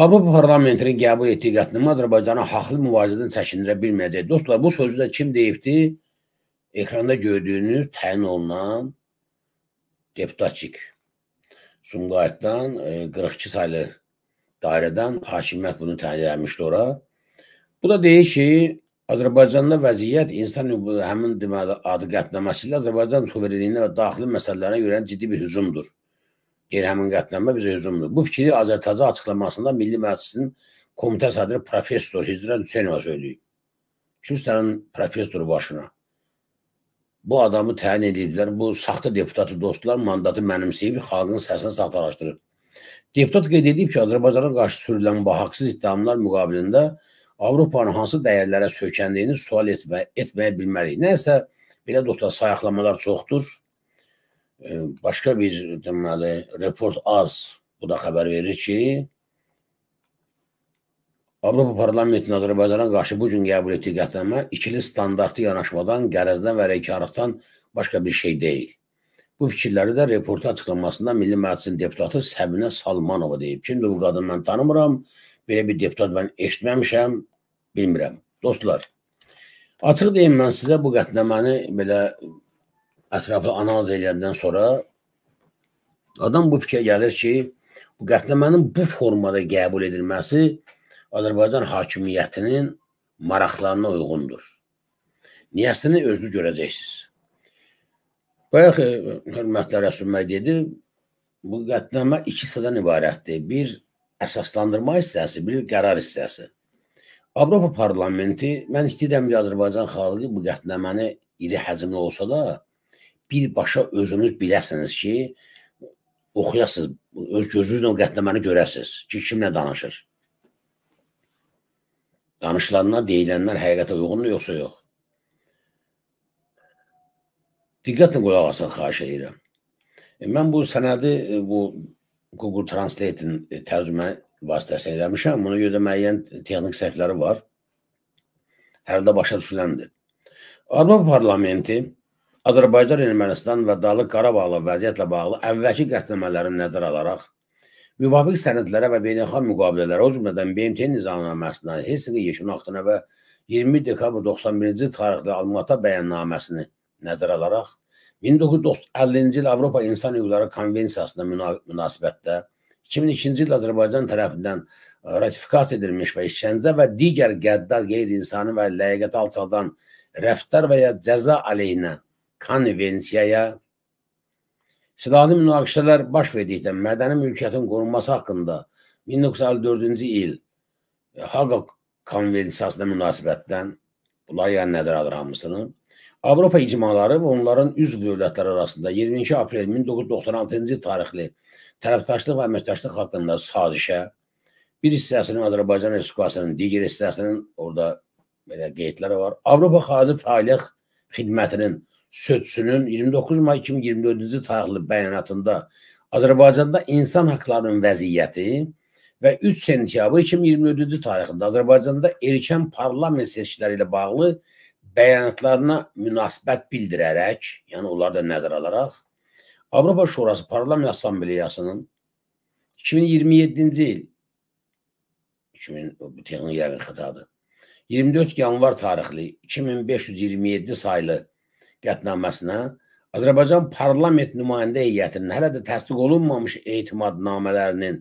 Avropa parlamentinin qəbul etdiyi qətnamə Azərbaycanı haqlı mübarizədən çəkindirə bilməyəcək. Dostlar, bu sözü də kim deyibdi? Ekranda gördüyünüz təyin olunan deputatçik Sumqayıtdan 42 e, saylı dairədən hakimiyyət bunu təyin etmişdi ora. Bu da deyir ki, Azərbaycanda vəziyyət insan həmin deməli adı qətnaməsi ilə Azərbaycan suverenliyinə və daxili məsələlərinə görə ciddi bir hücumdur. İrhəmin qətnamə bizə özümdür. Bu fikri Azərtazı açıqlamasında Milli Məclisin komitə sədri professor Hicrət Hüseynova söyləyib. Kimsənin professor başına. Bu adamı təyin ediblər. Bu saxta deputatı dostlar mandatı mənimsəyib, xalqın səsini saxtalaşdırıb. Deputat qeyd edib ki, Azərbaycana qarşı sürülən bu haqsız ittihamlar müqabilində Avropanın hansı dəyərlərə sökəndiyini sual etmə, etməyə bilmərik. Nəsə, belə dostlar, sayaqlamalar çoxdur başqa bir deməli report az bu da xəbər verir ki, Avropa Parlamentinin Azərbaycana qarşı bu gün qəbul etdiyi qətnamə ikili standartı yanaşmadan, qərəzdən və rəikarlıqdan başqa bir şey deyil. Bu fikirləri də reportu açıqlamasında Milli Məclisin deputatı Səbinə Salmanova deyib. Kimdir bu qadın mən tanımıram, belə bir deputat mən eşitməmişəm, bilmirəm. Dostlar, açıq deyim mən sizə bu qətnaməni belə ətraflı analiz eləyəndən sonra adam bu fikrə gəlir ki, bu qətnamənin bu formada qəbul edilməsi Azərbaycan hakimiyyətinin maraqlarına uyğundur. Niyəsini özü görəcəksiniz. Bayaq e, hörmətli Rəsul bəy dedi, bu qətnamə iki hissədən ibarətdir. Bir əsaslandırma hissəsi, bir qərar hissəsi. Avropa parlamenti mən istəyirəm ki, Azərbaycan xalqı bu qətnaməni iri həcmli olsa da birbaşa özünüz biləsiniz ki, oxuyasınız, öz gözünüzlə qətnaməni görəsiniz ki, kimlə danışır. Danışılanlar, deyilənlər həqiqətə uyğundur yoxsa yox. Diqqətlə qulaq asın, xahiş edirəm. E, mən bu sənədi, e, bu Google Translate-in e, tərcümə vasitəsilə eləmişəm. Buna görə də müəyyən texnik səhvləri var. Hər də başa düşüləndir. Avropa parlamenti Azərbaycan, yəni Ermənistan və Dağlıq Qarabağlı vəziyyətlə bağlı əvvəlki qətnamələrin nəzərə alaraq müvafiq sənədlərə və beynəlxalq müqavilələrə, o cümlədən BMT nizamnaməsinə, Helsinki Yeşun aktına və 20 dekabr 91-ci tarixli Almata bəyannaməsini nəzərə alaraq 1950-ci il Avropa İnsan Hüquqları Konvensiyasına münasibətdə 2002-ci il Azərbaycan tərəfindən e, ratifikasiya edilmiş və işgəncə və digər qəddar qeyri-insani və ləyəqət alçaldan rəftar və ya cəza əleyhinə konvensiyaya silahlı münaqişələr baş verdikdə mədəni mülkiyyətin qorunması haqqında 1954-cü il e, Haqa konvensiyasına münasibətdən bunlar yəni nəzərə alır hamısını. Avropa icmaları və onların üzv dövlətləri arasında 22 aprel 1996-cı tarixli tərəfdaşlıq və əməkdaşlıq haqqında sazişə bir hissəsinin Azərbaycan Respublikasının, digər hissəsinin orada belə qeydləri var. Avropa xarici fəaliyyət xidmətinin sözçünün 29 may 2024-cü tarixli bəyanatında Azərbaycanda insan haqlarının vəziyyəti və 3 sentyabr 2024-cü tarixində Azərbaycanda erkən parlament seçkiləri ilə bağlı bəyanatlarına münasibət bildirərək, yəni onları da nəzərə alaraq, Avropa Şurası Parlament Assambleyasının 2027-ci il 2000 texniki yəqin xətadır. 24 yanvar tarixli 2527 saylı qətnaməsinə Azərbaycan Parlament nümayəndə heyətinin hələ də təsdiq olunmamış etimadnamələrinin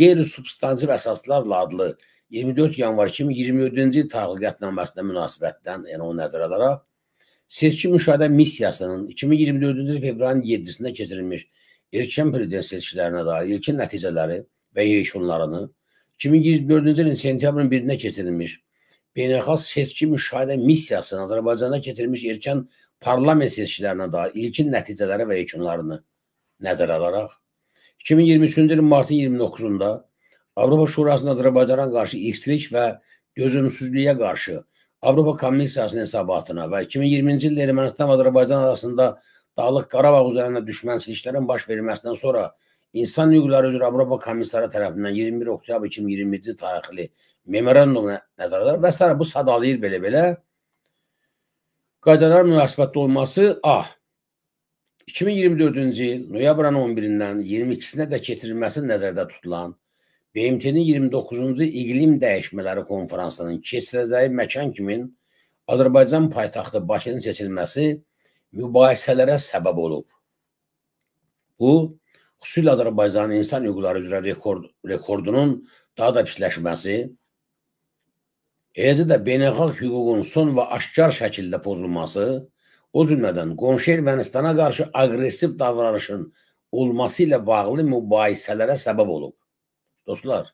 qeyri-substansiv əsaslarla adlı 24 yanvar 2024-cü il tarixli qətnaməsinə münasibətdən, yəni o nəzərə alaraq, seçki müşahidə missiyasının 2024-cü fevralın 7-sində keçirilmiş erkən prezident seçkilərinə dair ilkin nəticələri və yekunlarını 2024-cü ilin sentyabrın 1-də keçirilmiş beynəlxalq seçki müşahidə missiyasının Azərbaycanda keçirilmiş erkən parlament seçkilərinə dair ilkin nəticələri və yekunlarını nəzərə alaraq 2023-cü ilin martın 29-da Avropa Şurasının Azərbaycana qarşı ikslik və dözümsüzlüyə qarşı Avropa Komissiyasının hesabatına və 2020-ci ildə Ermənistan və Azərbaycan arasında Dağlıq Qarabağ üzərində düşmənçiliklərin baş verilməsindən sonra İnsan Hüquqları üzrə Avropa Komissarı tərəfindən 21 oktyabr 2020-ci tarixli memorandum nəzərdə və s. bu sadalayır belə-belə qaydalara münasibətli olması A. 2024-cü il noyabrın 11-dən 22-sinə də keçirilməsi nəzərdə tutulan BMT-nin 29-cu iqlim dəyişmələri konfransının keçiriləcəyi məkan kimin Azərbaycan paytaxtı Bakının seçilməsi mübahisələrə səbəb olub. Bu, xüsusilə Azərbaycanın insan hüquqları üzrə rekord, rekordunun daha da pisləşməsi, Eləcə də beynəlxalq hüququn son və aşkar şəkildə pozulması, o cümlədən qonşu Ermənistana qarşı aqressiv davranışın olması ilə bağlı mübahisələrə səbəb olub. Dostlar,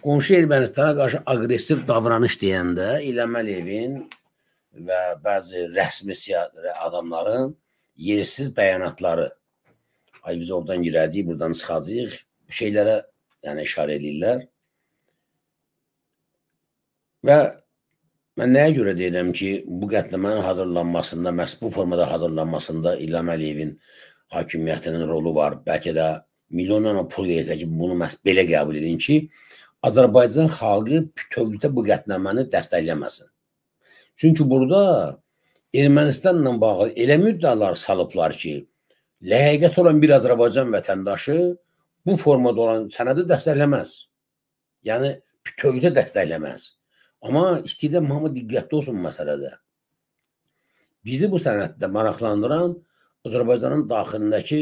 qonşu Ermənistana qarşı aqressiv davranış deyəndə İlham Əliyevin və bəzi rəsmi adamların yersiz bəyanatları, ay biz oradan girəcəyik, buradan çıxacağıq, şeylərə yəni işarə edirlər. Və mən nəyə görə deyirəm ki, bu qətnamənin hazırlanmasında, məhz bu formada hazırlanmasında İlham Əliyevin hakimiyyətinin rolu var. Bəlkə də milyonlarla pul verirlər ki, bunu məhz belə qəbul edin ki, Azərbaycan xalqı bütövlükdə bu qətnaməni dəstəkləməsin. Çünki burada Ermənistanla bağlı elə müddəalar salıblar ki, ləyəqət olan bir Azərbaycan vətəndaşı bu formada olan sənədi dəstəkləməz. Yəni bütövlükdə dəstəkləməz. Amma istəyirəm hamı diqqətli olsun məsələdə. Bizi bu sənəddə maraqlandıran Azərbaycanın daxilindəki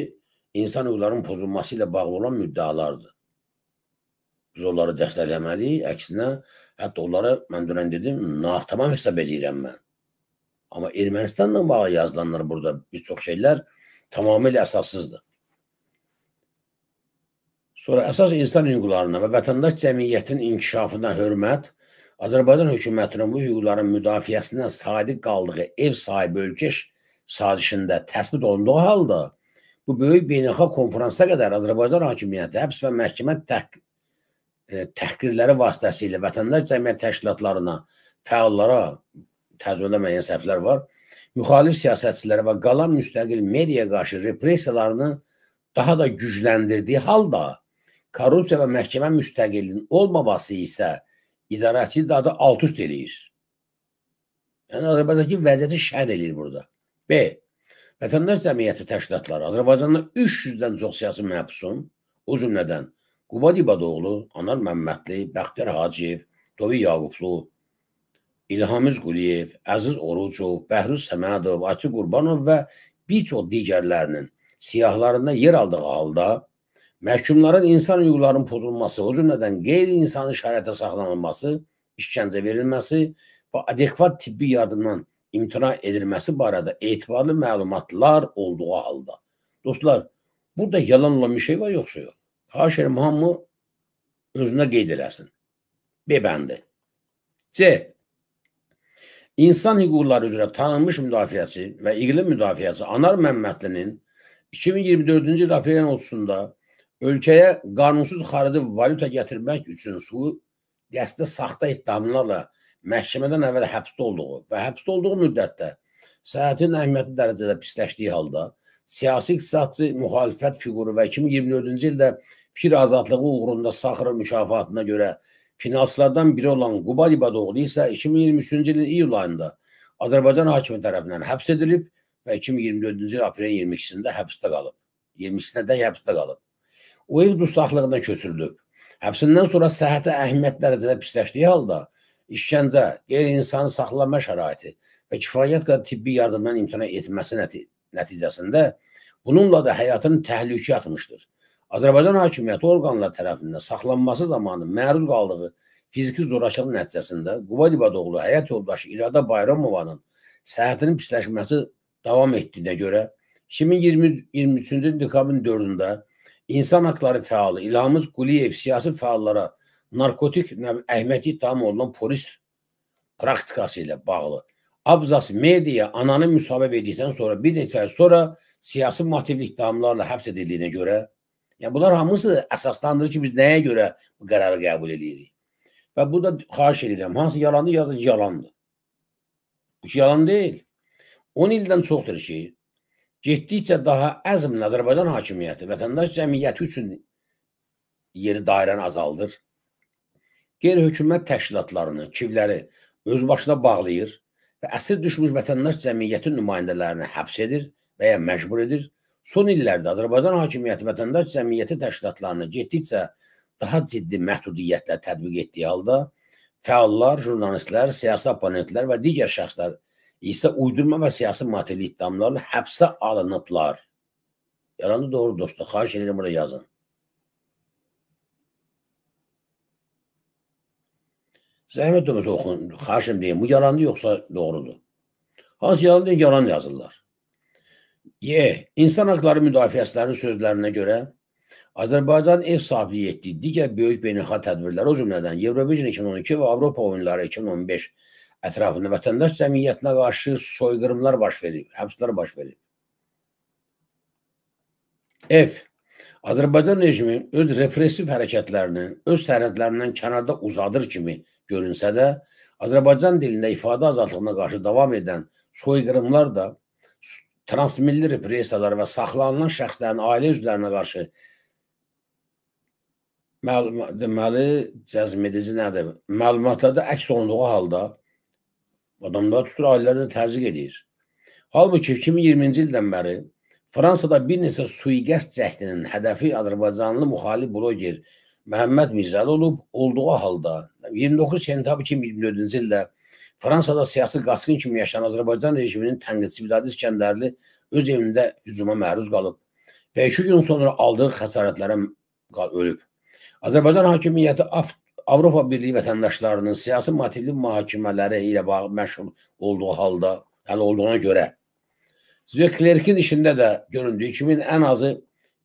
insan hüquqlarının pozulması ilə bağlı olan müddəalardır. Biz onları dəstəkləməliyik, əksinə hətta onlara mən dünən dedim, natamam hesab edirəm mən. Amma Ermənistanla bağlı yazılanlar burada bir çox şeylər tamamilə əsassızdır. Sonra əsas insan hüquqlarına və vətəndaş cəmiyyətinin inkişafına hörmət Azərbaycan hökumətinin bu hüquqların müdafiəsinə sadiq qaldığı ev sahibi ölkə sazişində təsbit olunduğu halda bu böyük beynəlxalq konfransda qədər Azərbaycan hakimiyyəti həbs və məhkəmə təhq e, təhqirləri vasitəsilə vətəndaş cəmiyyət təşkilatlarına, fəallara təzminə müəyyən səhvlər var. Müxalif siyasətçilərə və qalan müstəqil mediaya qarşı repressiyalarını daha da gücləndirdiyi halda korrupsiya və məhkəmə müstəqilliyinin olmaması isə idarəçi dadı alt üst eləyir. Yəni Azərbaycandakı vəziyyəti şən eləyir burada. B. Vətəndaş Cəmiyyəti təşkilatları Azərbaycanda 300-dən çox siyasi məhbusun, o cümlədən Quba Dibadoğlu, Anar Məmmədli, Bəxtiyar Hacıyev, Dovi Yaqublu, İlhamiz Quliyev, Əziz Orucov, Bəhruz Səmədov, Ati Qurbanov və bir çox digərlərinin siyahlarında yer aldığı halda Məhkumların insan hüquqlarının pozulması, o cümlədən qeyri-insani şəraitdə saxlanılması, işgəncə verilməsi və adekvat tibbi yardımdan imtina edilməsi barədə etibarlı məlumatlar olduğu halda. Dostlar, burada yalan olan bir şey var yoxsa yox. Xahiş edirəm hamı özünə qeyd eləsin. B bəndi. C. İnsan hüquqları üzrə tanınmış müdafiəçi və iqlim müdafiəçi Anar Məmmədlinin 2024-cü il aprelin 30-da ölkəyə qanunsuz xarici valyuta gətirmək üçün su dəstə saxta iddiamlarla məhkəmədən əvvəl həbsdə olduğu və həbsdə olduğu müddətdə səhhətin əhəmiyyətli dərəcədə pisləşdiyi halda siyasi iqtisadçı müxalifət fiquru və 2024-cü ildə fikir azadlığı uğrunda Saxırov mükafatına görə finalistlərdən biri olan Quba İbadoğlu isə 2023-cü ilin iyul ayında Azərbaycan hakimi tərəfindən həbs edilib və 2024-cü il aprelin 22-sində həbsdə qalıb. 22-sində də həbsdə qalıb. O ev dustaqlığına köçürülüb. Həbsindən sonra səhhətə əhəmiyyət dərəcədə pisləşdiyi halda işgəncə, qeyri-insanı saxlanma şəraiti və kifayət qədər tibbi yardımdan imtina etməsi nəti nəticəsində bununla da həyatını təhlükə atmışdır. Azərbaycan hakimiyyəti orqanları tərəfindən saxlanması zamanı məruz qaldığı fiziki zorakılıq nəticəsində Quba Dibadoğlu həyat yoldaşı İradə Bayramovanın səhhətinin pisləşməsi davam etdiyinə görə 2023-cü il dekabrın 4-də insan hakları fəalı İlhamız Quliyev siyasi faallara narkotik əhməti tam olunan polis praktikası ilə bağlı Abzas media ananı müsahibə verdikdən sonra bir neçə ay sonra siyasi motivli ittihamlarla həbs edildiyinə görə, yəni bunlar hamısı əsaslandırır ki, biz neye göre bu qərarı qəbul edirik. Və bu da xahiş edirəm, hansı yalandır, yazın yalandı? Bu ki, yalan deyil. 10 ildən çoxdur ki, getdikcə daha əzmlə Azərbaycan hakimiyyəti vətəndaş cəmiyyəti üçün yeri dairəni azaldır. Qeyri-hökumət təşkilatlarını, kivləri öz başına bağlayır və əsir düşmüş vətəndaş cəmiyyəti nümayəndələrini həbs edir və ya məcbur edir. Son illərdə Azərbaycan hakimiyyəti vətəndaş cəmiyyəti təşkilatlarını getdikcə daha ciddi məhdudiyyətlə tətbiq etdiyi halda fəallar, jurnalistlər, siyasi opponentlər və digər şəxslər isə uydurma və siyasi materli iddiamlarla həbsə alınıblar. Yalanı doğru dostlar, xahiş edirəm bura yazın. Zəhmət olmasa oxun, xahişim deyim, bu yalandı yoxsa doğrudur. Hansı yalan deyil, yalan yazırlar. Y. İnsan haqları müdafiəçilərinin sözlərinə görə Azərbaycan ev sahibliyi etdiyi digər böyük beynəlxalq tədbirlər, o cümlədən Eurovision 2012 və Avropa oyunları 2015 Ətrafında vətəndaş cəmiyyətinə qarşı soyqırımlar baş verib, həbslər baş verib. F. Azərbaycan rejimi öz repressiv hərəkətlərini öz sərhədlərindən kənarda uzadır kimi görünsə də, Azərbaycan dilində ifadə azadlığına qarşı davam edən soyqırımlar da transmilli repressiyalar və saxlanılan şəxslərin ailə üzvlərinə qarşı deməli, cəzmedici nədir? Məlumatlarda əks olunduğu halda Adamlar tutur ailələrlə təzyiq edir. Halbuki 2020-ci ildən bəri Fransada bir neçə suiqəst cəhdinin hədəfi Azərbaycanlı müxalif bloger Məhəmməd Mirzəli olub, olduğu halda 29 sentyabr 2024-cü ildə Fransada siyasi qasqın kimi yaşanan Azərbaycan rejiminin tənqidçi Vidadi İskəndərli öz evində hücuma məruz qalıb və iki gün sonra aldığı xəsarətlərə ölüb. Azərbaycan hakimiyyəti af Avropa Birliyi vətəndaşlarının siyasi motivli mühakimələri ilə bağlı məşğul olduğu halda, hələ yəni olduğuna görə Zöklerkin işində də göründüyü kimi ən azı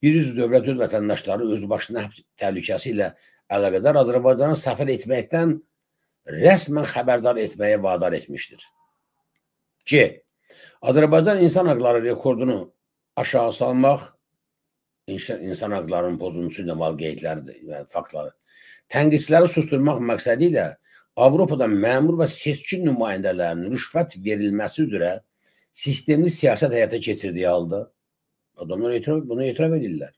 100 dövlət öz vətəndaşları öz başına təhlükəsi ilə əlaqədar Azərbaycana səfər etməkdən rəsmən xəbərdar etməyə vadar etmişdir. C. Azərbaycan insan haqları rekordunu aşağı salmaq, insan haqlarının pozuntusu ilə bağlı qeydlər və faktları Tənqidçiləri susturmaq məqsədi ilə Avropada məmur və seçkin nümayəndələrinin rüşvət verilməsi üzrə sistemli siyasət həyata keçirdiyi halda adamlar etiraf, bunu etiraf edirlər.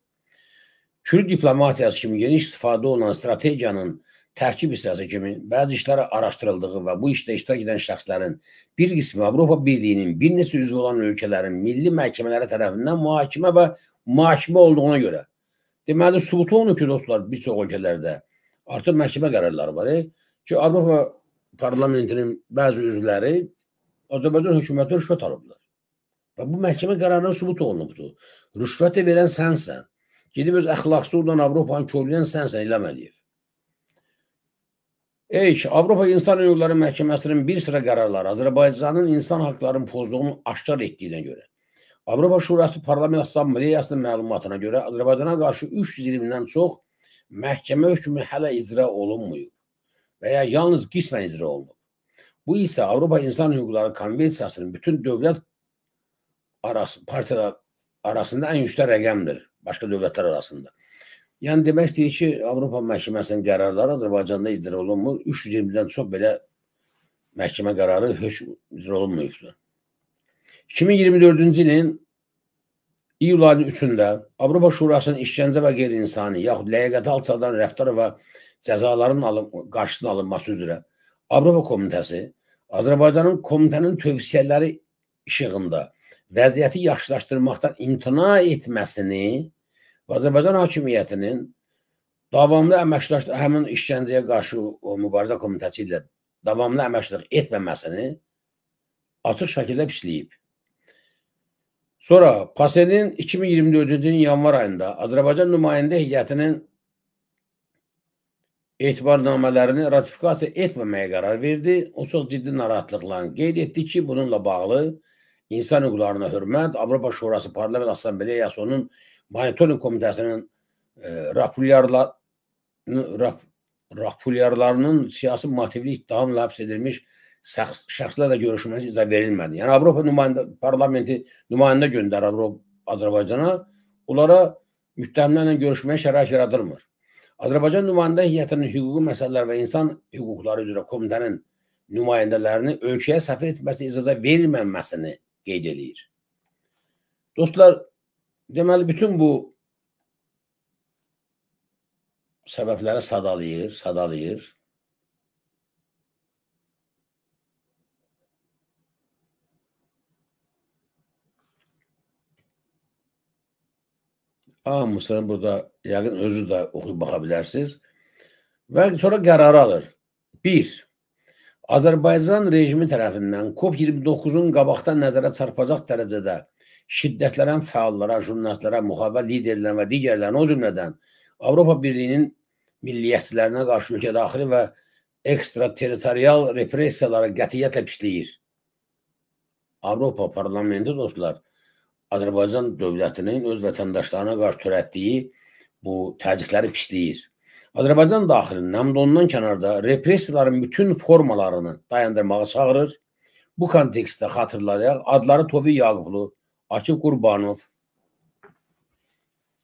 Kürd diplomatiyası kimi geniş istifadə olunan strategiyanın tərkib hissəsi kimi bəzi işlərə araşdırıldığı və bu işdə iştirak edən şəxslərin bir qismi Avropa Birliyinin bir neçə üzvü olan ölkələrin milli məhkəmələri tərəfindən mühakimə və mühakimə olduğuna görə deməli sübutu onu ki, dostlar, bir çox ölkələrdə Artıq məhkəmə qərarları var e. ki, Avropa parlamentinin bəzi üzvləri Azərbaycan hökumətinə rüşvət alıblar. Və bu məhkəmə qərarına sübut olunubdur. Rüşvəti verən sənsən. Gedib öz əxlaqsızlıqla Avropanı körləyən sənsən İlham Əliyev. Ey ki, Avropa İnsan Hüquqları Məhkəməsinin bir sıra qərarları Azərbaycanın insan haqqlarının pozduğunu aşkar etdiyinə görə Avropa Şurası Parlament Assambleyasının məlumatına görə Azərbaycana qarşı 320-dən çox məhkəmə hökmü hələ icra olunmayıb və ya yalnız qismən icra olunub. Bu isə Avropa İnsan Hüquqları Konvensiyasının bütün dövlət arası, partiyalar arasında en yüksək rəqəmdir, başka dövlətlər arasında. Yəni demək istəyir ki, Avropa Məhkəməsinin qərarları Azərbaycanda icra olunmur. 320-dən çox belə məhkəmə qərarı heç icra olunmayıbdır. 2024-cü ilin İyul ayının 3-də Avropa Şurasının işgəncə və qeyri-insani, yaxud ləyəqəti alçaldan rəftar və cəzaların alın, qarşısının alınması üzrə Avropa Komitəsi Azərbaycanın komitənin tövsiyələri işığında vəziyyəti yaxşılaşdırmaqdan imtina etməsini və Azərbaycan hakimiyyətinin davamlı əməkdaşlıq həmin işgəncəyə qarşı o mübarizə komitəsi ilə davamlı əməkdaşlıq etməməsini açıq şəkildə pisləyib. Sonra PASE'nin 2024-cü ilin yanvar ayında Azərbaycan nümayəndə heyətinin etibarnamələrini ratifikasiya etməməyə qərar verdi. O çox ciddi narahatlıqla qeyd etdi ki, bununla bağlı insan hüquqlarına hörmət Avropa Şurası Parlament Assambleyası onun monitorinq komitəsinin e, raporyarlarının rap, siyasi motivli ittiham həbs edilmiş şəxs, şəxslərlə görüşməyə icazə verilmədi. Yəni Avropa nümayəndə parlamenti nümayəndə göndərir Avropa Azərbaycana. Onlara müttəhimlərlə görüşməyə şərait yaradılmır. Azərbaycan nümayəndə heyətinin hüquqi məsələlər və insan hüquqları üzrə komitənin nümayəndələrini ölkəyə səfər etməsinə icazə verilməməsini qeyd eləyir. Dostlar, deməli bütün bu səbəbləri sadalayır, sadalayır. A hamısını burada yəqin özü də oxuyub baxa bilərsiniz. Və sonra qərar alır. 1. Azərbaycan rejimi tərəfindən COP29-un qabaqda nəzərə çarpacaq dərəcədə şiddətlənən fəallara, jurnalistlərə, müxabir liderlərinə və digərlərinə, o cümlədən Avropa Birliyinin milliyyətçilərinə qarşı ölkə daxili və ekstrateritorial repressiyalara qətiyyətlə pisləyir. Avropa parlamenti dostlar Azərbaycan dövlətinin öz vətəndaşlarına qarşı törətdiyi bu təcikləri pisləyir. Azərbaycan daxilində həm də ondan kənarda repressiyaların bütün formalarını dayandırmağa çağırır. Bu kontekstdə xatırlayaq, adları Tobi Yaqublu, Akif Qurbanov,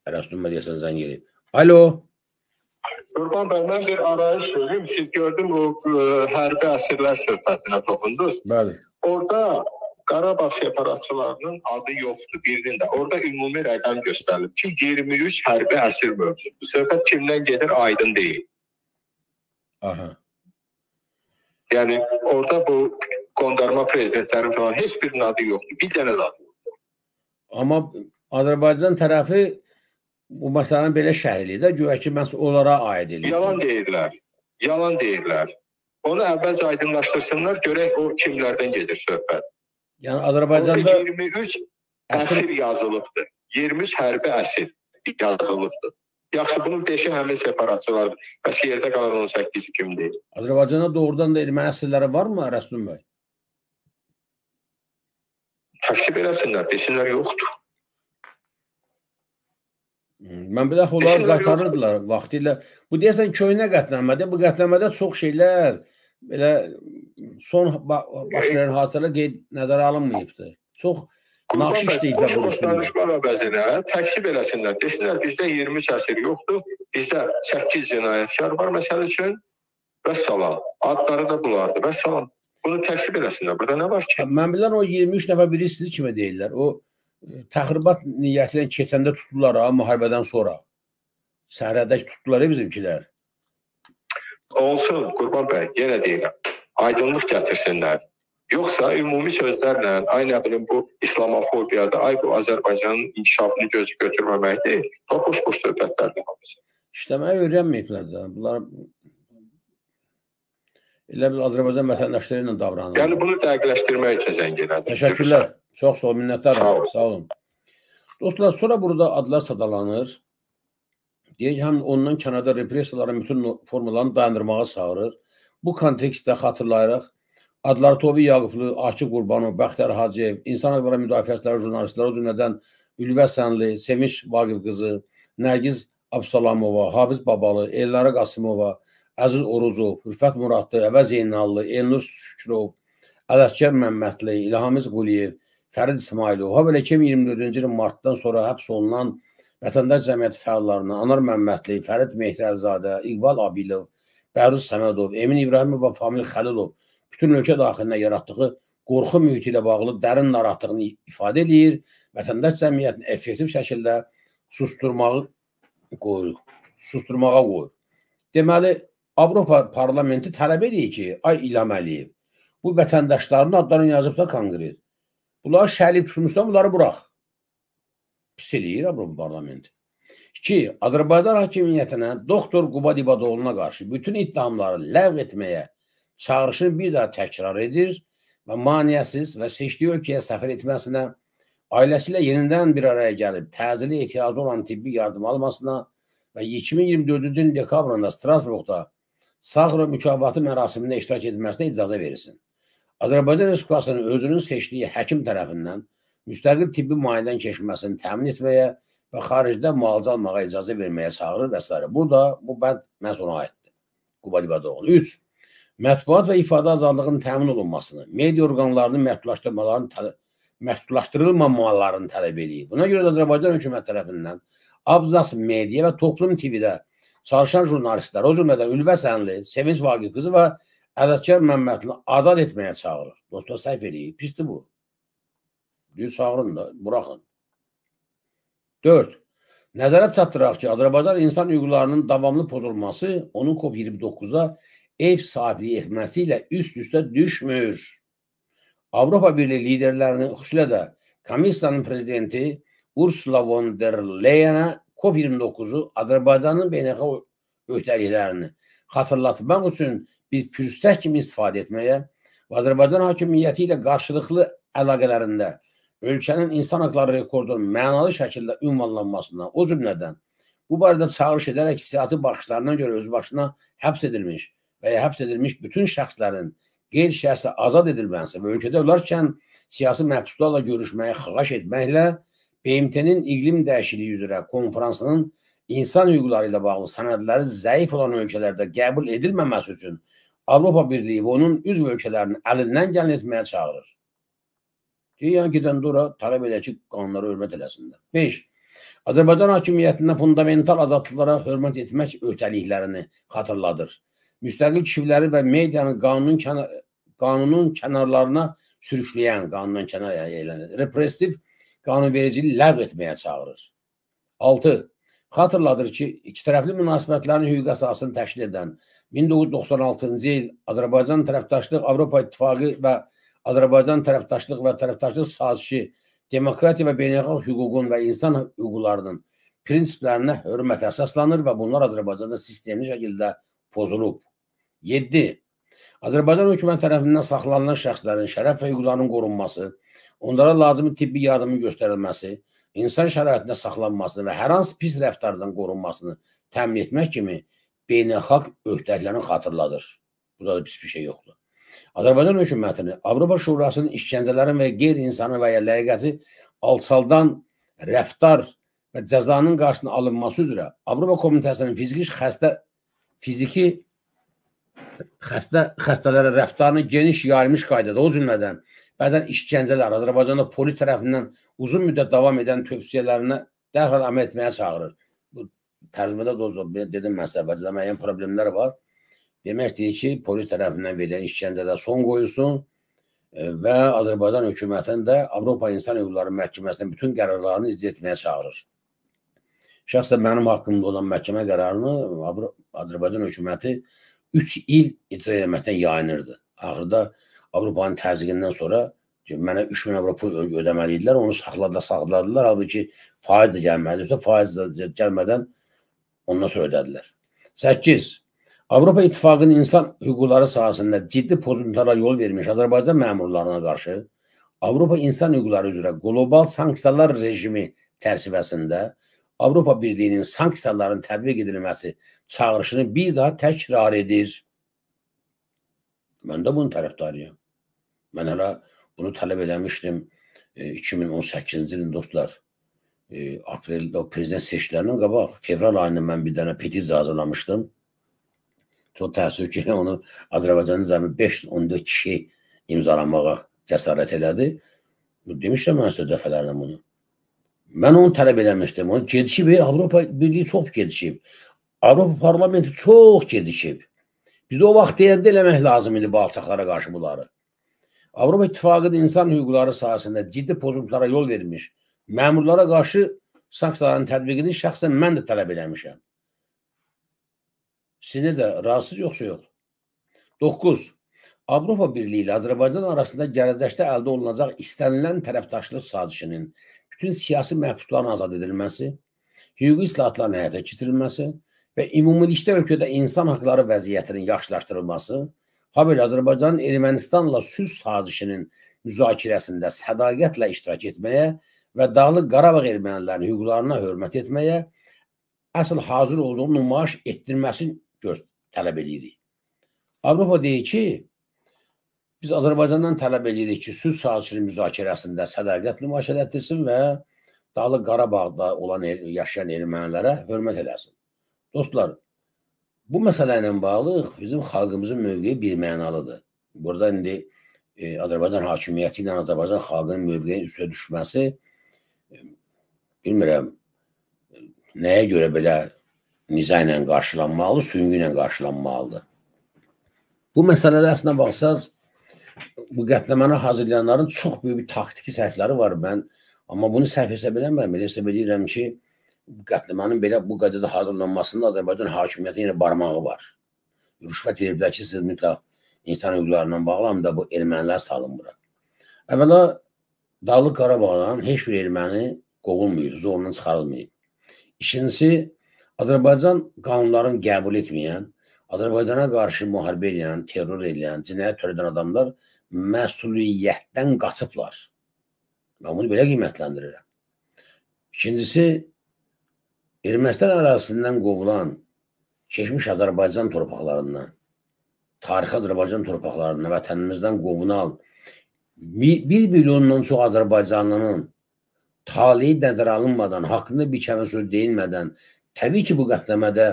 Ərəstun Mediyasan zəng edib. Alo. Qurban bəy, mən bir arayış verim. Siz gördüm o ə, e, hərbi əsirlər söhbətinə toxundunuz. Bəli. Orada Karabağ separatçılarının adı yoktu birinde. Orada ümumi rəqəm göstərilib ki, 23 hərbi əsir mövcud. Bu söhbət kimdən gelir aydın deyil. Aha. Yəni orada bu qondarma prezidentlərin falan heç birinin adı yoxdur. Bir dənə adı yoxdur. Amma Azərbaycan tərəfi bu məsələni belə şərh edir də, güya ki, məhz onlara aid edir. Yalan deyirlər. Yalan deyirlər. Onu əvvəlcə aydınlaşdırsınlar, görək o kimlərdən gedir söhbət. Yəni Azərbaycanda 23 əsir yazılıbdı. 23 hərbi əsir yazılıbdı. Yaxşı, bunun 5-i həmin separatçılardır. Bəs yerdə qalan 18-i kim deyil? Azərbaycanda doğrudan da erməni əsirləri varmı Rəstum bəy? Təksib eləsinlər, desinlər yoxdur. Hmm, mən bilək onlar qatarırdılar vaxtilə. Bu deyəsən köhnə qətnamədir. Bu qətnamədə çox şeylər, belə son başlayan hadisələr qeyd nəzərə alınmayıbdı. Çox naxış işləyiblər bu işdə. Danışma əvəzinə təklif eləsinlər. Desinlər bizdə 20 kəsir yoxdur. Bizdə 8 cinayətkar var məsəl üçün. Vəssalam. Adları da bulardı. Vəssalam. Bunu təklif eləsinlər. Burada nə var ki? Hə, mən bilirəm o 23 nəfər biri sizi kimə deyirlər? O e, təxribat niyyətlə keçəndə tutdular ha müharibədən sonra. Səhrədək tutdular bizimkilər. Olsun Qurban bəy, yenə deyirəm. Aydınlıq gətirsinlər. Yoxsa ümumi sözlərlə, ay nə bilim bu islamofobiyada, ay bu Azərbaycanın inkişafını göz götürməmək deyil, o boş-boş söhbətlərdir hamısı. İşləməyi öyrənməyiblər də. Bunlar elə bil Azərbaycan vətəndaşları ilə davranırlar. Yəni bunu dəqiqləşdirmək üçün zəng elədim. Təşəkkürlər. Çox sağ ol, minnətdaram. Sağ olun. Sağ olun. Dostlar, sonra burada adlar sadalanır. Deyir, həm ondan Kanada repressiyaların bütün formalarını dayandırmağa çağırır. Bu kontekstdə xatırlayırıq, Adlartovi Yaqublu, Akif Qurbanov, Bəxtər Hacıyev, İnsan Haqları Müdafiəçiləri jurnalistləri, o cümlədən Ülvə Sənli, Sevinç Vaqif qızı, Nərgiz Absalamova, Hafiz Babalı, Elnarə Qasımova, Əziz Orucov, Rüfət Muradlı, Əvəz Zeynallı, Elnus Şükrov, Ələskər Məmmədli, İlhamiz Quliyev, Fərid İsmailov, ha belə 2024-cü ilin martdan sonra həbs olunan Vətəndaş Cəmiyyəti fəallarına Anar Məmmədli, Fərid Mehrəlzadə, İqbal Abilov, Bəhruz Səmədov, Emin İbrahimov və Famil Xəlilov bütün ölkə daxilində yaratdığı qorxu mühiti ilə bağlı dərin narahatlığını ifadə eləyir. Vətəndaş cəmiyyətini effektiv şəkildə susturmağı qoyuruq, susturmağa qoyur. Deməli, Avropa parlamenti tələb edir ki, ay İlham Əliyev, bu vətəndaşların adlarını yazıb da konqres. Bunları şəlib tutmuşsan, bunları burax pis eləyir abrum parlament. 2. Azərbaycan hakimiyyətinə doktor Quba Dibadoğlu'na qarşı bütün ittihamları ləğv etməyə çağırışını bir daha təkrar edir və maniyəsiz və seçdiyi ölkəyə səfər etməsinə, ailəsi ilə yenidən bir araya gəlib təcili ehtiyacı olan tibbi yardım almasına və 2024-cü il dekabrında Strasburqda Saxrov mükafatı mərasimində iştirak etməsinə icazə verilsin. Azərbaycan Respublikasının özünün seçdiyi həkim tərəfindən müstəqil tibbi müayinədən keçməsini təmin etməyə və xaricdə müalicə almağa icazə verməyə çağırır və s. Burada bu bənd məhz ona aiddir. Quba Libadoğlu. 3. Mətbuat və ifadə azadlığının təmin olunmasını, media orqanlarının məhdudlaşdırmalarının məhdudlaşdırılmamalarını tələb edir. Buna görə də Azərbaycan hökumət tərəfindən Abzas Media və Toplum TV-də çalışan jurnalistlər, o cümlədən Ülvə Sənli, Sevinç Vaqif qızı və Ədədkar Məmmədli azad etməyə çağırır. Dostlar səhv eləyir, pisdir bu. Deyir, çağırın da, buraxın. 4. Nəzərə çatdıraq ki, Azərbaycan insan hüquqlarının davamlı pozulması onun COP29-da ev sahibliyi etməsi ilə üst-üstə düşmür. Avropa Birliyi liderlərini, xüsusilə də Komissiyanın prezidenti Ursula von der Leyenə COP29-u Azərbaycanın beynəlxalq öhdəliklərini xatırlatmaq üçün bir fürsət kimi istifadə etməyə və Azərbaycan hakimiyyəti ilə qarşılıqlı əlaqələrində ölkənin insan haqları rekordunun mənalı şəkildə ünvanlanmasına, o cümlədən bu barədə çağırış edərək siyasi baxışlarına görə öz başına həbs edilmiş və ya həbs edilmiş bütün şəxslərin qeyri-şəxsi azad edilməsi və ölkədə olarkən siyasi məhbuslarla görüşməyi xahiş etməklə BMT-nin iqlim dəyişikliyi üzrə konfransının insan hüquqları ilə bağlı sənədləri zəif olan ölkələrdə qəbul edilməməsi üçün Avropa Birliyi və onun üzv ölkələrinin əlindən gələn etməyə çağırır. Yəni gedəndə ora tələb elə ki, qanunlara hörmət eləsinlər. 5. Azərbaycan hakimiyyətində fundamental azadlıqlara hörmət etmək öhdəliklərini xatırladır. Müstəqil kişiləri və medianı qanunun kənar, qanunun kənarlarına sürükləyən, qanundan kənar yayılan yəni repressiv qanunvericiliyi ləğv etməyə çağırır. 6. Xatırladır ki, iki tərəfli münasibətlərin hüquq əsasını təşkil edən 1996-cı il Azərbaycan tərəfdaşlıq Avropa İttifaqı və Azərbaycan tərəfdaşlıq və tərəfdaşlıq sazişi demokratiya və beynəlxalq hüququn və insan hüquqlarının prinsiplərinə hörmət əsaslanır və bunlar Azərbaycanda sistemli şəkildə pozulub. 7. Azərbaycan hökuməti tərəfindən saxlanılan şəxslərin şərəf və hüquqlarının qorunması, onlara lazımi tibbi yardımın göstərilməsi, insan şəraitində saxlanmasını və hər hansı pis rəftardan qorunmasını təmin etmək kimi beynəlxalq öhdəliklərini xatırladır. Burada da pis bir şey yoxdur. Azərbaycan hökumətini Avropa Şurasının işgəncələrin və qeyri-insanı və ya ləyaqəti alçaldan rəftar və cəzanın qarşısına alınması üzrə Avropa Komitəsinin fiziki xəstə fiziki xəstə xəstələrə rəftarını geniş yayılmış qaydada, o cümlədən bəzən işgəncələr Azərbaycanda polis tərəfindən uzun müddət davam edən tövsiyələrinə dərhal əməl etməyə çağırır. Bu tərcümədə dostlar dedim mən sizə, müəyyən problemlər var deməkdir ki, polis tərəfindən verilən işgəncədə son qoyulsun e, və Azərbaycan hökumətini də Avropa İnsan Hüquqları Məhkəməsinin bütün qərarlarını icra etməyə çağırır. Şəxsən mənim haqqımda olan məhkəmə qərarını Azərbaycan hökuməti 3 il icra etməkdən yayınırdı. Axırda Avropanın təzyiqindən sonra mənə 3000 avro pul ödəməli idilər, onu saxladılar, saxladılar. Halbuki faiz də gəlməli, faiz də gəlmədən ondan sonra ödədilər. 8 Avropa İttifaqının insan hüquqları sahəsində ciddi pozuntulara yol vermiş Azərbaycan məmurlarına qarşı Avropa İnsan Hüquqları üzrə qlobal sanksiyalar rejimi tərtibəsində Avropa Birliyinin sanksiyaların tətbiq edilməsi çağırışını bir daha təkrar edir. Mən də bunun tərəfdarıyam. Mən hələ bunu tələb eləmişdim e, 2018-ci ilin dostlar. E, apreldə o prezident seçkilərindən qabaq fevral ayında mən bir dənə petisiya hazırlamışdım Çox təəssüf ki, onu Azərbaycanın cəmi 514 kişi imzalanmağa cəsarət elədi. Demişdim mən sizə dəfələrlə bunu. Mən onu tələb eləmişdim. Onu gedişib, e, Avropa Birliyi çox gedişib. Avropa parlamenti çox gedişib. Biz o vaxt deyəndə eləmək lazım idi balçaqlara qarşı bunları. Avropa İttifaqı da insan hüquqları sahəsində ciddi pozuntulara yol vermiş, məmurlara qarşı sanksiyaların tətbiqini şəxsən mən də tələb eləmişəm. Sizdə də razısınız yoxsa yox? 9. Avropa Birliyi ilə Azərbaycan arasında gələcəkdə əldə olunacaq istənilən tərəfdaşlıq sazişinin bütün siyasi məhbusların azad edilməsi, hüquqi islahatların həyata keçirilməsi və ümumilikdə ölkədə insan haqları vəziyyətinin yaxşılaşdırılması, habelə Azərbaycanın Ermənistanla sülh sazişinin müzakirəsində sədaqətlə iştirak etməyə və Dağlıq Qarabağ ermənilərinin hüquqlarına hörmət etməyə, əsl hazır olduğu nümayiş etdirməsin tələb eləyirik. Avropa deyir ki, biz Azərbaycandan tələb eləyirik ki, sülh sazişinin müzakirəsində sədaqətli müaşirə etdirsin və Dağlıq Qarabağda olan er, yaşayan ermənilərə hörmət eləsin. Dostlar, bu məsələ ilə bağlı bizim xalqımızın mövqeyi bir mənalıdır. Burada indi e, Azərbaycan hakimiyyəti ilə Azərbaycan xalqının mövqeyi üstə düşməsi e, bilmirəm e, nəyə görə belə niza ilə qarşılanmalı, süngü ilə qarşılanmalıdır. Bu məsələdə əslində baxsaz, bu qətləməni hazırlayanların çox böyük bir taktiki səhvləri var. Mən amma bunu səhv hesab eləmirəm. Elə hesab edirəm ki, qətləmənin belə bu qədər də hazırlanmasında Azərbaycan hakimiyyətinin yenə barmağı var. Rüşvət veriblər ki, siz mütləq insan hüquqlarından bağlı həm də bu ermənilər salın bura. Əvvəla Dağlıq Qarabağdan heç bir erməni qovulmayıb, zorla çıxarılmayıb. İkincisi, Azərbaycan qanunların qəbul etməyən, Azərbaycana qarşı müharibə edən, terror edən, cinayət törədən adamlar məsuliyyətdən qaçıblar. Mən bunu belə qiymətləndirirəm. İkincisi, Ermənistan ərazisindən qovulan keçmiş Azərbaycan torpaqlarından, tarixi Azərbaycan torpaqlarından, vətənimizdən qovunan bir milyondan çox Azərbaycanlının taliyi nəzərə alınmadan, haqqında bir kəmə söz deyilmədən Təbii ki, bu qətləmədə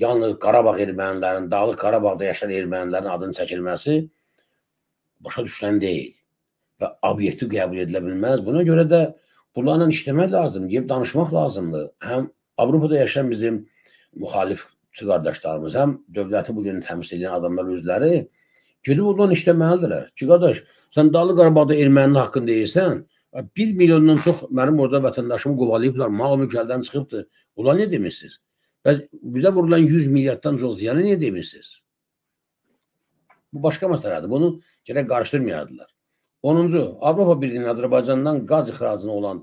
yalnız Qarabağ ermənilərinin, Dağlıq Qarabağda yaşayan ermənilərin adının çəkilməsi başa düşülən deyil və obyekti qəbul edilə bilməz. Buna görə də bunlarla işləmək lazım, deyib danışmaq lazımdır. Həm Avropada yaşayan bizim müxalifçi qardaşlarımız, həm dövləti bugün təmsil edən adamlar özləri gedib ondan işləməlidirlər. Ki, qardaş, sən Dağlı Qarabağda erməninin haqqını deyirsən, 1 milyondan çox mənim orada vətəndaşımı qovalayıblar, mal mülkəldən çıxıbdır. Ola ne demişsiniz? Bəs bizə vurulan 100 milyarddan çox ziyanı niyə demirsiniz? Bu başqa məsələdir. Bunu gərək qarışdırmayadılar. 10-cu, Avropa Birliyinin Azərbaycandan qaz ixracına olan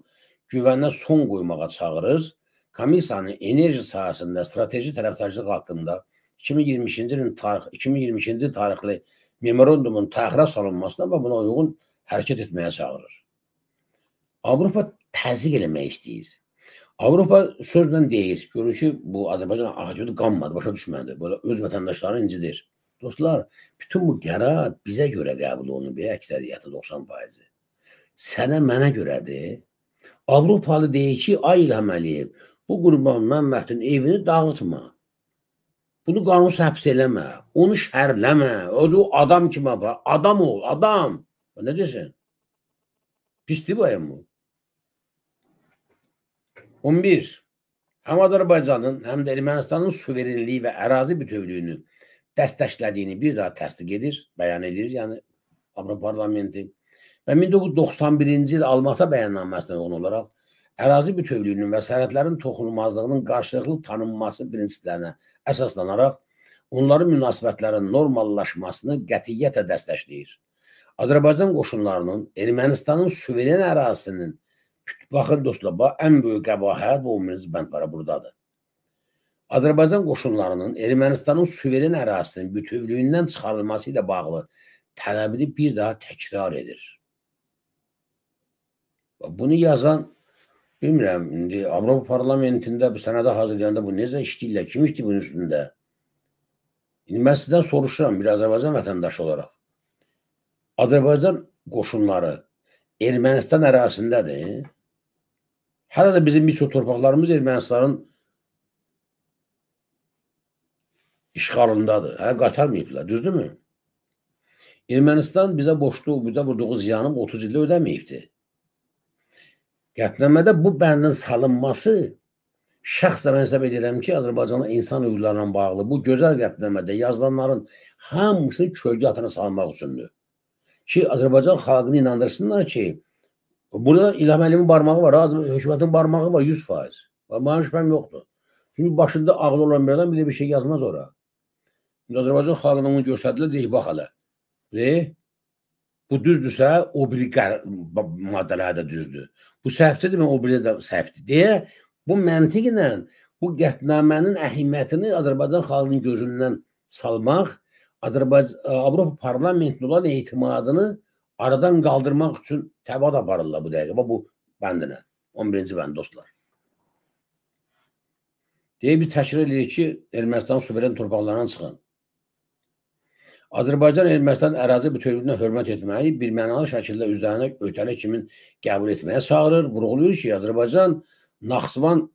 güvənə son qoymağa çağırır. Komissiyanın enerji sahəsində strateji tərəfdaşlıq haqqında 2022-ci ilin tarix 2022-ci tarixli memorandumun təxirə salınmasına və buna uyğun hərəkət etməyə çağırır. Avropa təzyiq eləmək istəyir. Avropa sözlə deyir, görür ki, bu Azərbaycan ağacıdır, qanmadı, başa düşmədi. Belə öz vətəndaşlarını incidir. Dostlar, bütün bu qərar bizə görə qəbul olunub, əksəriyyəti 90%-i. Sənə mənə görədir. Avropalı deyir ki, ay İlham Əliyev, bu qurban Məmmədin evini dağıtma. Bunu qanunsuz həbs eləmə, onu şərləmə, özü adam kimi apar, adam ol, adam. Nə desin? Pisdir bayım bu. 11. Həm Azərbaycanın, həm də Ermənistanın suverenliyi və ərazi bütövlüyünü dəstəklədiyini bir daha təsdiq edir, bəyan edir, yəni Avropa Parlamenti və 1991-ci il Almata bəyannaməsinə uyğun olaraq ərazi bütövlüyünün və sərhədlərin toxunulmazlığının qarşılıqlı tanınması prinsiplərinə əsaslanaraq onların münasibətlərinin normallaşmasını qətiyyətlə dəstəkləyir. Azərbaycan qoşunlarının Ermənistanın suveren ərazisinin Baxın dostlar, bax, ən böyük qəbahət bu münizbəndlərə buradadır. Azərbaycan qoşunlarının Ermənistanın suveren ərazisinin bütövlüyündən çıxarılması ilə bağlı tələbini bir daha təkrar edir. Bunu yazan, bilmirəm, indi Avropa parlamentində bu sənədə hazırlayanda bu necə işləyirlər, kim işləyir bunun üstündə? İndi mən sizdən soruşuram bir Azərbaycan vətəndaşı olaraq. Azərbaycan qoşunları Ermənistan ərazisindədir. Hələ də bizim bir çox torpaqlarımız Ermənistanın işğalındadır. Hə, qatarmayıblar, düzdürmü? Ermənistan bizə boşluğu, bizə vurduğu ziyanı 30 ildə ödəməyibdir. Qətnəmədə bu bəndin salınması şəxsən hesab edirəm ki, Azərbaycanın insan hüquqlarla bağlı bu gözəl qətnamədə yazılanların hamısı kölgə atına salmaq üçündür. Ki, Azərbaycan xalqını inandırsınlar ki, Burada İlham Əlimin barmağı var, az, hökumətin barmağı var 100%. Mənim şübhəm yoxdur. Çünki başında ağlı olan bir adam bir bir şey yazmaz ora. Azərbaycan xalqına onu göstərdilər, deyik, bax hələ. Deyik, bu düzdürsə, o biri maddələrdə düzdür. Bu səhvdir, mən o biri də səhvdir. Deyə, bu məntiqlə bu qətnamənin əhəmiyyətini Azərbaycan xalqının gözündən salmaq, Azərbaycan, Avropa parlamentində olan etimadını aradan qaldırmaq üçün təbad aparırlar bu dəqiqə. Bax bu bəndinə. 11-ci bənd dostlar. Deyə biz təkrar edirik ki, Ermənistan suveren torpaqlarından çıxın. Azərbaycan Ermənistan ərazi bütövlüyünə hörmət etməyi birmənalı şəkildə üzərinə ötəli kimin qəbul etməyə çağırır, vurğuluyur ki, Azərbaycan Naxçıvan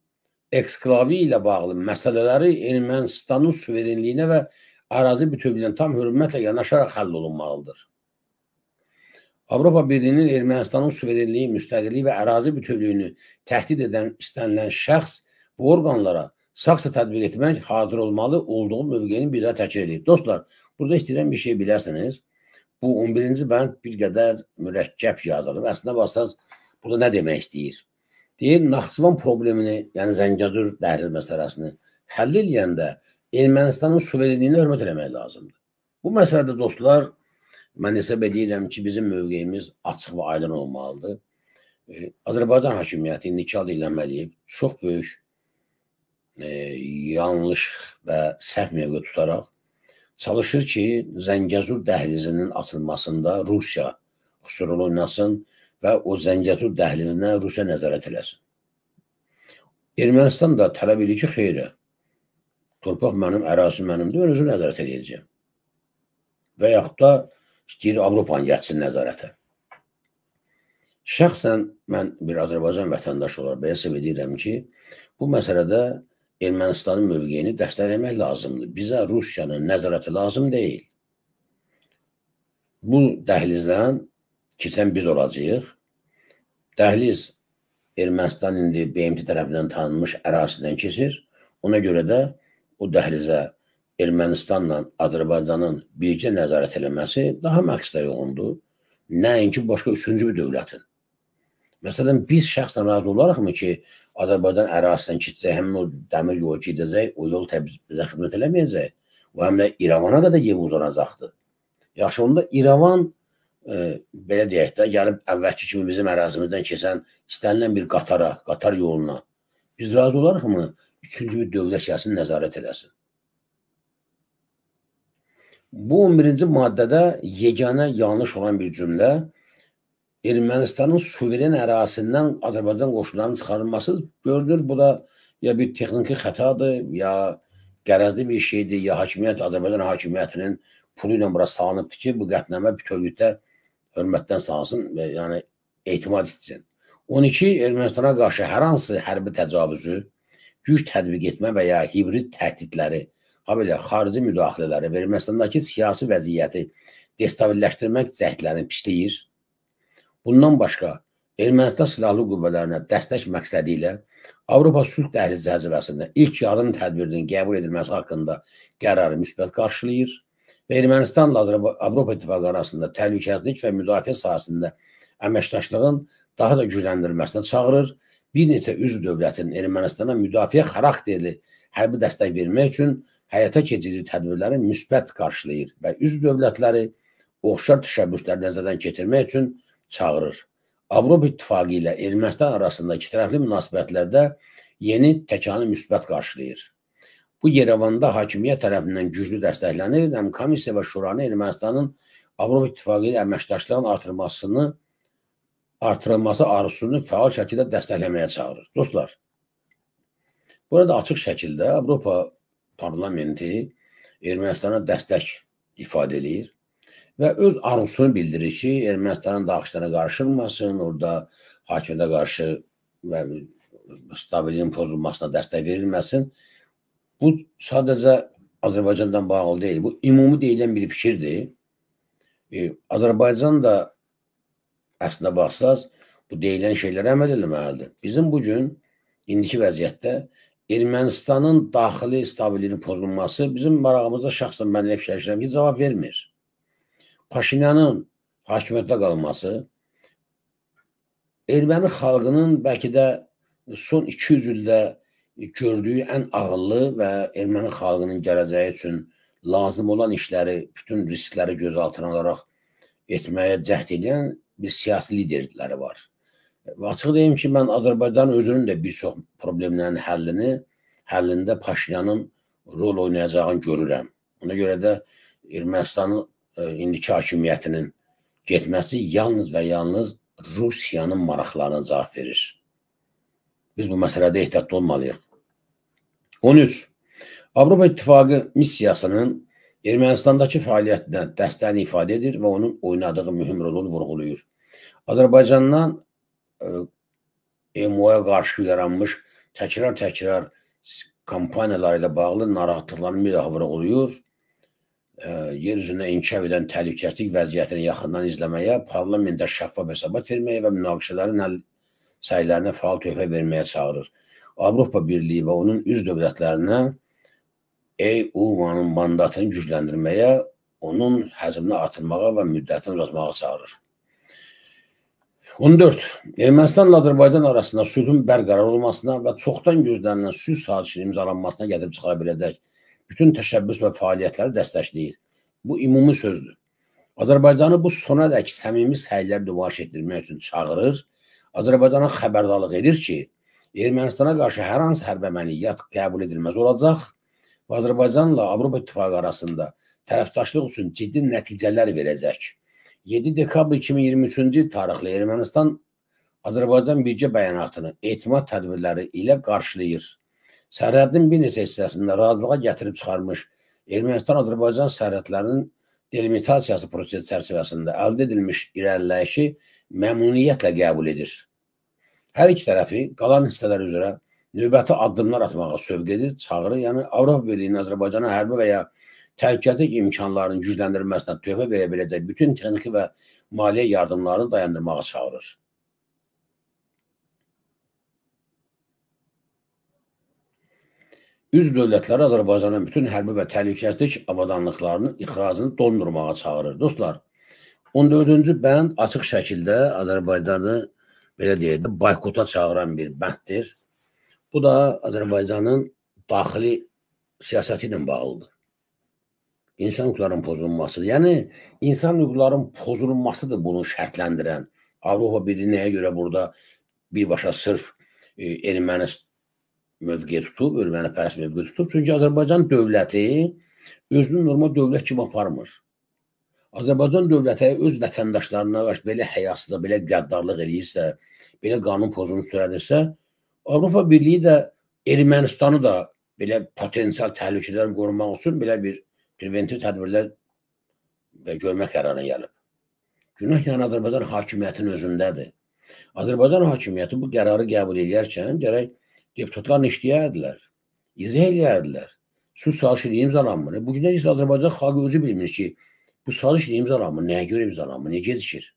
eksklavi ilə bağlı məsələləri Ermənistanın suverenliyinə və ərazi bütövlüyünə tam hörmətlə yanaşaraq həll olunmalıdır. Avropa Birliyinin Ermənistanın suverenliyi, müstəqilliyi və ərazi bütövlüyünü təhdid edən istənilən şəxs bu orqanlara saxsa tədbiq etmək hazır olmalı olduğu mövqeyini bir daha təkrar edir. Dostlar, burada istəyirəm bir şey biləsiniz. Bu 11-ci bənd bir qədər mürəkkəb yazılıb. Əslində basaz burada nə demək istəyir? Deyir, Naxçıvan problemini, yəni Zəngəzur dəhlil məsələsini həll edəndə Ermənistanın suverenliyinə hörmət eləmək lazımdır. Bu məsələdə dostlar, Mən hesab edirəm ki, bizim mövqeyimiz açıq və aydın olmalıdır. E, Azərbaycan hakimiyyəti nikah eləməliyib. Çox böyük e, yanlış və səhv mövqe tutaraq çalışır ki, Zəngəzur dəhlizinin açılmasında Rusiya xüsur oynasın və o Zəngəzur dəhlizinə Rusiya nəzarət eləsin. Ermənistan da tələb edir ki, xeyrə, torpaq mənim, ərazim mənimdir, mən özüm nəzarət edəcəyim. Və yaxud da istəyir Avropanı gəlsin nəzarətə. Şəxsən mən bir Azərbaycan vətəndaşı olaraq belə səb edirəm ki, bu məsələdə Ermənistanın mövqeyini dəstəkləmək lazımdır. Bizə Rusiyanın nəzarəti lazım deyil. Bu dəhlizdən keçən biz olacağıq. Dəhliz Ermənistan indi BMT tərəfindən tanınmış ərazidən keçir. Ona görə də o dəhlizə Ermənistanla Azərbaycanın bircə nəzarət eləməsi daha məqsədə uyğundur. Nəinki başqa üçüncü bir dövlətin. Məsələn, biz şəxsən razı olaraqmı ki, Azərbaycan ərazisindən keçsə, həmin o dəmir yolu gedəcək, o yol bizə xidmət eləməyəcək. O həm də İrəvana qədər yev uzanacaqdı. Yaxşı, onda İrəvan e, belə deyək də, gəlib əvvəlki kimi bizim ərazimizdən keçən istənilən bir qatara, qatar yoluna biz razı olaraqmı üçüncü bir dövlət gəlsin, nəzarət eləsin? Bu 11-ci maddədə yeganə yanlış olan bir cümlə Ermənistanın suveren ərazisindən Azərbaycan qoşunlarının çıxarılması görülür. Bu da ya bir texniki xətadır, ya qərəzli bir şeydir, ya hakimiyyət Azərbaycan hakimiyyətinin pulu ilə bura salınıbdır ki, bu qətnamə bütövlükdə hörmətdən salsın, yəni etimad etsin. 12 Ermənistana qarşı hər hansı hərbi təcavüzü, güc tətbiq etmə və ya hibrid təhdidləri habelə xarici müdaxilələri və Ermənistandakı siyasi vəziyyəti destabilləşdirmək cəhdlərini pisləyir. Bundan başqa Ermənistan silahlı qüvvələrinə dəstək məqsədi ilə Avropa sülh dəhliz cəzivəsində ilk yardım tədbirinin qəbul edilməsi haqqında qərarı müsbət qarşılayır və Ermənistanla Avropa İttifaqı arasında təhlükəsizlik və müdafiə sahəsində əməkdaşlığın daha da gücləndirilməsinə çağırır. Bir neçə üzv dövlətin Ermənistana müdafiə xarakterli hərbi dəstək vermək üçün həyata keçirdiyi tədbirləri müsbət qarşılayır və üz dövlətləri oxşar təşəbbüsləri nəzərdən keçirmək üçün çağırır. Avropa İttifaqı ilə Ermənistan arasında ikitərəfli münasibətlərdə yeni təkanı müsbət qarşılayır. Bu Yerevanda hakimiyyət tərəfindən güclü dəstəklənir, həm komissiya və şuranı Ermənistanın Avropa İttifaqı ilə əməkdaşlığın artırmasını artırılması arzusunu fəal şəkildə dəstəkləməyə çağırır. Dostlar, burada açıq şəkildə Avropa parlamenti Ermənistana dəstək ifadə eləyir və öz arzusunu bildirir ki, Ermənistanın daxillərə qarışılmasın, orada hakimiyyətə qarşı və yəni, stabiliyin pozulmasına dəstək verilməsin. Bu sadəcə Azərbaycandan bağlı deyil. Bu ümumi deyilən bir fikirdir. E, Azərbaycan da əslində baxsaz bu deyilən şeylərə əməl edilməlidir. Bizim bu gün indiki vəziyyətdə Ermənistanın daxili stabilliyin pozulması bizim marağımıza şəxsən mən elə fikirləşirəm ki, cavab vermir. Paşinyanın hakimiyyətdə qalması erməni xalqının bəlkə də son 200 ildə gördüyü ən ağıllı və erməni xalqının gələcəyi üçün lazım olan işləri, bütün riskləri göz altına alaraq etməyə cəhd edən bir siyasi liderləri var. E, açıq deyim ki, mən Azərbaycan özünün də bir çox problemlərin həllini, həllində Paşinyanın rol oynayacağını görürəm. Ona görə də Ermənistanın e, indiki hakimiyyətinin getməsi yalnız və yalnız Rusiyanın maraqlarına cavab verir. Biz bu məsələdə ehtiyatlı olmalıyıq. 13. Avropa İttifaqı missiyasının Ermənistandakı fəaliyyətinə dəstəyini ifadə edir və onun oynadığı mühüm rolunu vurğulayır. Azərbaycandan E, MO-ya qarşı yaranmış təkrar-təkrar kampaniyalar ilə bağlı narahatlıqlarını bir daha vurğuluyur. E, yer üzrünə inkişaf edən təhlükəsizlik vəziyyətini yaxından izləməyə, parlamentdə şəffaf hesabat verməyə və münaqişələrin həll səylərinə faal töhfə verməyə çağırır. Avropa Birliyi və onun üz dövlətlərinə EU'nun mandatını gücləndirməyə, onun həzminə atılmağa və müddətini uzatmağa çağırır. 14. Ermənistanla Azərbaycan arasında sülhün bərqərar olmasına və çoxdan gözlənilən sülh sazişinin imzalanmasına gətirib çıxara biləcək bütün təşəbbüs və fəaliyyətləri dəstəkləyir. Bu ümumi sözdür. Azərbaycanı bu sonadək səmimi səylər duvaş etdirmək üçün çağırır. Azərbaycana xəbərdarlıq edir ki, Ermənistana qarşı hər hansı hərb əməliyyat qəbul edilməz olacaq və Azərbaycanla Avropa İttifaqı arasında tərəfdaşlıq üçün ciddi nəticələr verəcək. 7 dekabr 2023-cü il tarixli Ermənistan Azərbaycan büdcə bəyanatını etimad tədbirləri ilə qarşılayır. Sərhədin bir neçə hissəsində razılığa gətirib çıxarmış Ermənistan-Azərbaycan sərhədlərinin delimitasiyası proses çərçivəsində əldə edilmiş irəliləyişi məmnuniyyətlə qəbul edir. Hər iki tərəfi qalan hissələr üzrə növbəti addımlar atmağa sövq edir, çağırır. Yəni Avropa Birliyinin Azərbaycana hərbi və ya təhlükəsizlik imkanlarının gücləndirilməsinə töhfə verə biləcək bütün texniki və maliyyə yardımlarını dayandırmağa çağırır. Üz dövlətləri Azərbaycanın bütün hərbi və təhlükəsizlik avadanlıqlarının ixracını dondurmağa çağırır. Dostlar, 14-cü bənd açıq şəkildə Azərbaycanı belə deyək də boykota çağıran bir bənddir. Bu da Azərbaycanın daxili siyasəti ilə bağlıdır insan hüquqlarının pozulmasıdır. Yəni insan hüquqlarının pozulmasıdır bunu şərtləndirən. Avropa Birliyi nəyə görə burada birbaşa sırf e, erməni mövqe tutub, erməni pərəst mövqe tutub? Çünki Azərbaycan dövləti özünü normal dövlət kimi aparmır. Azərbaycan dövləti öz vətəndaşlarına qarşı belə həyasızlıq, belə qəddarlıq eləyirsə, belə qanun pozunu törədirsə, Avropa Birliyi də Ermənistanı da belə potensial təhlükələrdən qorumaq üçün belə bir preventiv tədbirlər görmək qərarına gəlib. Günah yəni Azərbaycan hakimiyyətinin özündədir. Azərbaycan hakimiyyəti bu qərarı qəbul edərkən gərək deputatlar işləyərdilər, izah edərdilər. Su sazişi imzalanmır. Bu günə isə Azərbaycan xalqı özü bilmir ki, bu saziş imzalanmır, nəyə görə imzalanmır, niyə gecikir?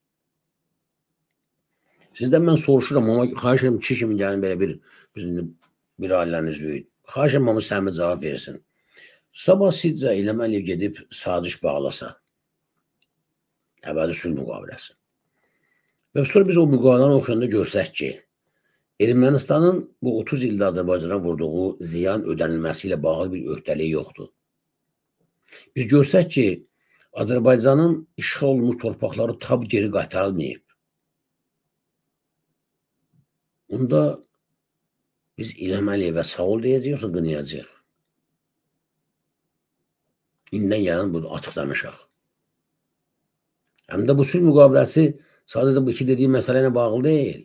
Sizdən mən soruşuram, amma xahiş edirəm ki, kimi gəlin belə bir bizim bir ailənin üzvüyü. Xahiş edirəm amma səmimi cavab versin. Sabah sizcə İlham Əliyev gedib saziş bağlasa, əbədi sülh müqaviləsi. Və sonra biz o müqaviləni oxuyanda görsək ki, Ermənistanın bu 30 ildə Azərbaycana vurduğu ziyan ödənilməsi ilə bağlı bir öhdəliyi yoxdur. Biz görsək ki, Azərbaycanın işğal olunmuş torpaqları tab geri qaytarılmayıb. Onda biz İlham Əliyevə sağ ol deyəcəyik, yoxsa qınayacaq? İndən gələn budur, açıq danışaq. Həm də bu sülh müqabiləsi sadəcə bu iki dediyim məsələ ilə bağlı deyil.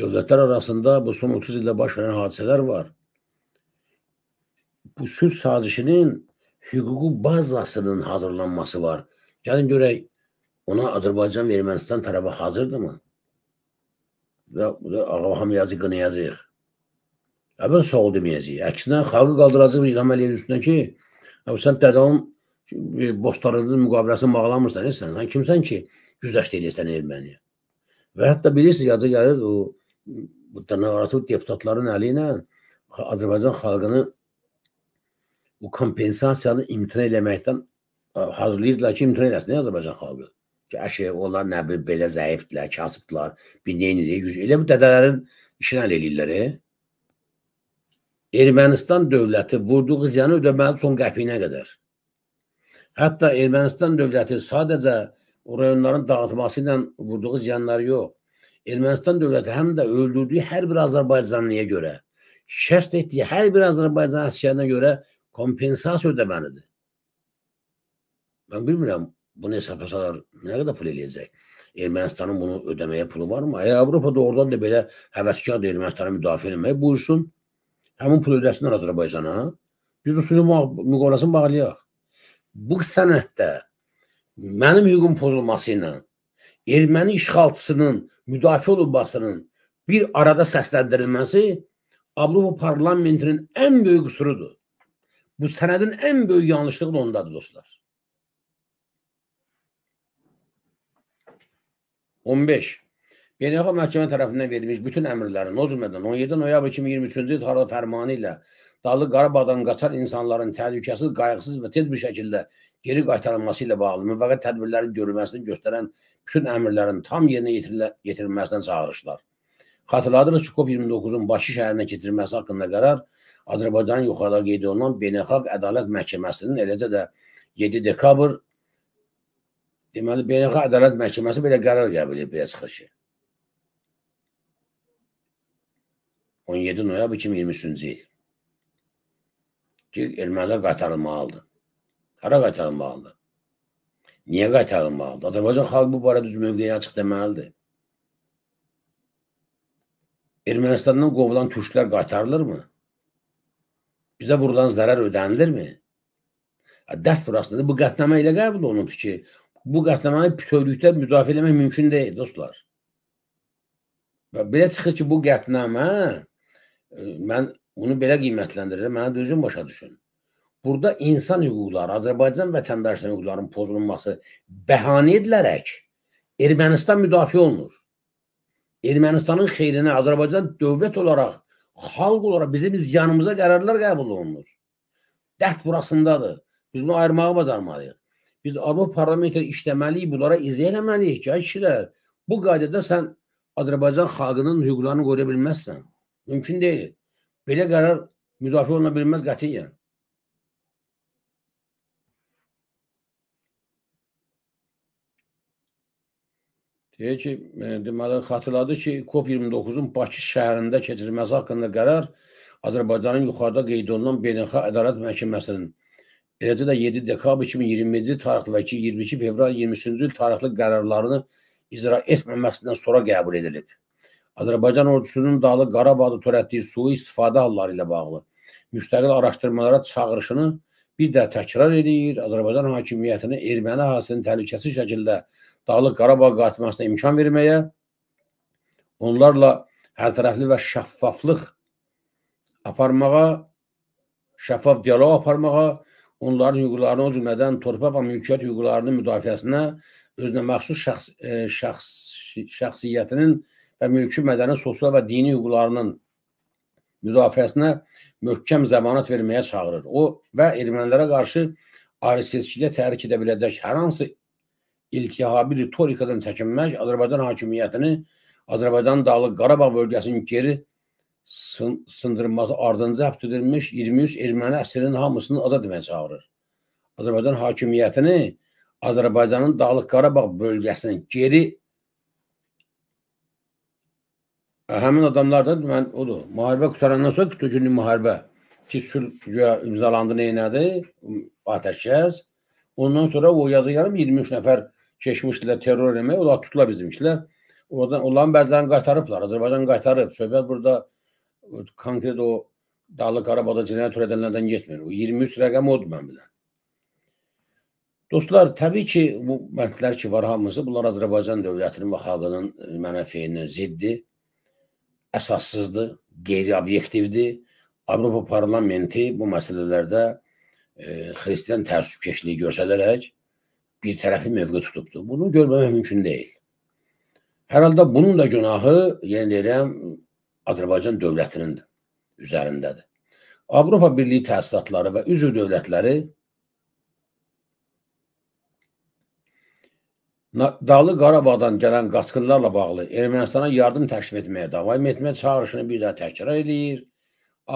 Dövlətlər arasında bu son 30 ildə baş verən hadisələr var. Bu sülh sazişinin hüquqi bazasının hazırlanması var. Gəlin görək, ona Azərbaycan və Ermənistan tərəfi hazırdırmı? Və Ağa Hamiyazı qınayacaq. Əvvəl sual deməyəcək. Əksinə, xalqı qaldıracaq İlham Əliyev üstünə ki, Hə, sən dədam Bostarının e, müqaviləsi mağlamırsan, e, sən, sən kimsən ki, güzəşt edirsən erməniyə. Və hətta bilirsiniz, yaca gəlir o arası deputatların əli ilə Azərbaycan xalqını bu kompensasiyanı imtina eləməkdən e, hazırlayırdılar ki, imtina eləsin Azərbaycan xalqı. Ki, əşi, onlar nə bilir, belə zəifdirlər, kasıbdırlar, bir neynidir, yüz. Elə bu dədələrin işinə eləyirlər, e? Ermənistan dövləti vurduğu ziyanı yəni ödəməli son qəpiyinə qədər. Hətta Ermənistan dövləti sadəcə o rayonların dağıtması ilə vurduğu ziyanları yəni yox. Ermənistan dövləti həm də öldürdüyü hər bir Azərbaycanlıya görə, şəst etdiyi hər bir Azərbaycan əsgərinə görə kompensasiya ödəməlidir. Mən bilmirəm, bunu hesablasalar nə qədər pul eləyəcək? Ermənistanın bunu ödəməyə pulu varmı? Əgər Avropa doğrudan da belə həvəskar Ermənistanı müdafiə etməyə buyursun, həmin pul ödəsinlər Azərbaycana. Biz usulü müqaviləsini bağlayaq. Bu sənəddə mənim hüququm pozulması ilə erməni işğalçısının müdafiə olunmasının bir arada səsləndirilməsi Avropa parlamentinin ən böyük qüsurudur. Bu sənədin ən böyük yanlışlığı da ondadır dostlar. 15 Beynəlxalq məhkəmə tərəfindən verilmiş bütün əmrlərin, o cümlədən 17 noyabr 2023-cü il tarixli fərmanı ilə Dağlıq Qarabağdan qaçar insanların təhlükəsiz, qayğısız və tez bir şəkildə geri qaytarılması ilə bağlı müvəqqəti tədbirlərin görülməsini göstərən bütün əmrlərin tam yerinə yetirilməsinə çağırışlar. Xatırladırıq ki, COP29-un Bakı şəhərinə keçirilməsi haqqında qərar Azərbaycanın yuxarıda qeyd olunan Beynəlxalq Ədalət Məhkəməsinin eləcə də 7 dekabr deməli Beynəlxalq Ədalət Məhkəməsi belə qərar qəbul edib, belə çıxır ki. 17 noyabr 2023-cü il ki, ermənilər qaytarılmalıdır. Hara qaytarılmalıdır? Niyə qaytarılmalıdır? Azərbaycan xalqı bu barədə düz mövqeyə açıq deməlidir. Ermənistandan qovulan türklər qaytarılırmı? Bizə vurulan zərər ödənilirmi? Dərd burasında bu qətnamə ilə qəbul olunub ki, bu qətnaməni bütövlükdə müdafiə eləmək mümkün deyil, dostlar. Və belə çıxır ki, bu qətnamə mən bunu belə qiymətləndirirəm, mənə düzgün başa düşün. Burada insan hüquqları, Azərbaycan vətəndaşlarının hüquqlarının pozulması bəhanə edilərək Ermənistan müdafiə olunur. Ermənistanın xeyrinə Azərbaycan dövlət olaraq, xalq olaraq bizim izyanımıza qərarlar qəbul olunur. Dərd burasındadır. Biz bunu ayırmağı bacarmalıyıq. Biz Avropa parlamenti işləməliyik, bunlara izah eləməliyik ki, ay kişilər, bu qaydada sən Azərbaycan xalqının hüquqlarını qoruya bilməzsən. Mümkün deyil. Belə qərar müdafiə oluna bilməz qətiyyən. Deyir ki, e, deməli, xatırladı ki, COP29-un Bakı şəhərində keçirilməsi haqqında qərar Azərbaycanın yuxarıda qeyd olunan Beynəlxalq Ədalət Məhkəməsinin eləcə də 7 dekabr 2020-ci il tarixdəki 22 fevral 23-cü il tarixli qərarlarını icra etməməsindən sonra qəbul edilib. Azərbaycan ordusunun Dağlıq Qarabağda törətdiyi sui-istifadə halları ilə bağlı müstəqil araşdırmalara çağırışını bir də təkrar edir. Azərbaycan hakimiyyətini erməni əhalisinin təhlükəsi şəkildə Dağlıq Qarabağ qatmasına imkan verməyə, onlarla hərtərəfli və şəffaflıq aparmağa, şəffaf diyaloq aparmağa, onların hüquqlarını, o cümlədən torpaq və mülkiyyət hüquqlarının müdafiəsinə özünə məxsus şəxs, e, şəxs, şəxsiyyətinin və mülki, mədəni, sosial və dini hüquqlarının müdafiəsinə möhkəm zəmanət verməyə çağırır. O və ermənilərə qarşı ayrı-seçkilə təhrik edə biləcək hər hansı iltihabi ritorikadan çəkinmək Azərbaycan hakimiyyətini Azərbaycan Dağlıq Qarabağ bölgəsinin geri sındırılması ardınca həbs edilmiş 23 erməni əsirinin hamısını azad etməyə çağırır. Azərbaycan hakimiyyətini Azərbaycanın Dağlıq Qarabağ bölgəsinin geri həmin adamlar da mən odur. Müharibə qutarandan sonra 44 günlük müharibə ki, sülh imzalandı, neynədi? Atəşkəs. Ondan sonra o yazı yarım 23 nəfər keçmişdilər terror eləməyə. Onlar tutula bizimkilər. Oradan onların bəzilərini qaytarıblar. Azərbaycan qaytarıb. Söhbət burada konkret o Dağlıq Qarabağda cinayət törədənlərdən getmir. O 23 rəqəm odur mən bilən. Dostlar, təbii ki, bu məntlər ki var hamısı, bunlar Azərbaycan dövlətinin və xalqının mənəfeyinin ziddi əsassızdır, qeyri-obyektivdir. Avropa parlamenti bu məsələlərdə e, xristiyan təəssübkeşliyi göstərərək bir tərəfli mövqe tutubdur. Bunu görməmək mümkün deyil. Hər halda bunun da günahı, yenə yəni deyirəm, Azərbaycan dövlətinin üzərindədir. Avropa Birliyi təsisatları və üzv dövlətləri Dağlı Qarabağdan gələn qaçqınlarla bağlı Ermənistana yardım təşkil etməyə davam etmə çağırışını bir daha təkrar edir.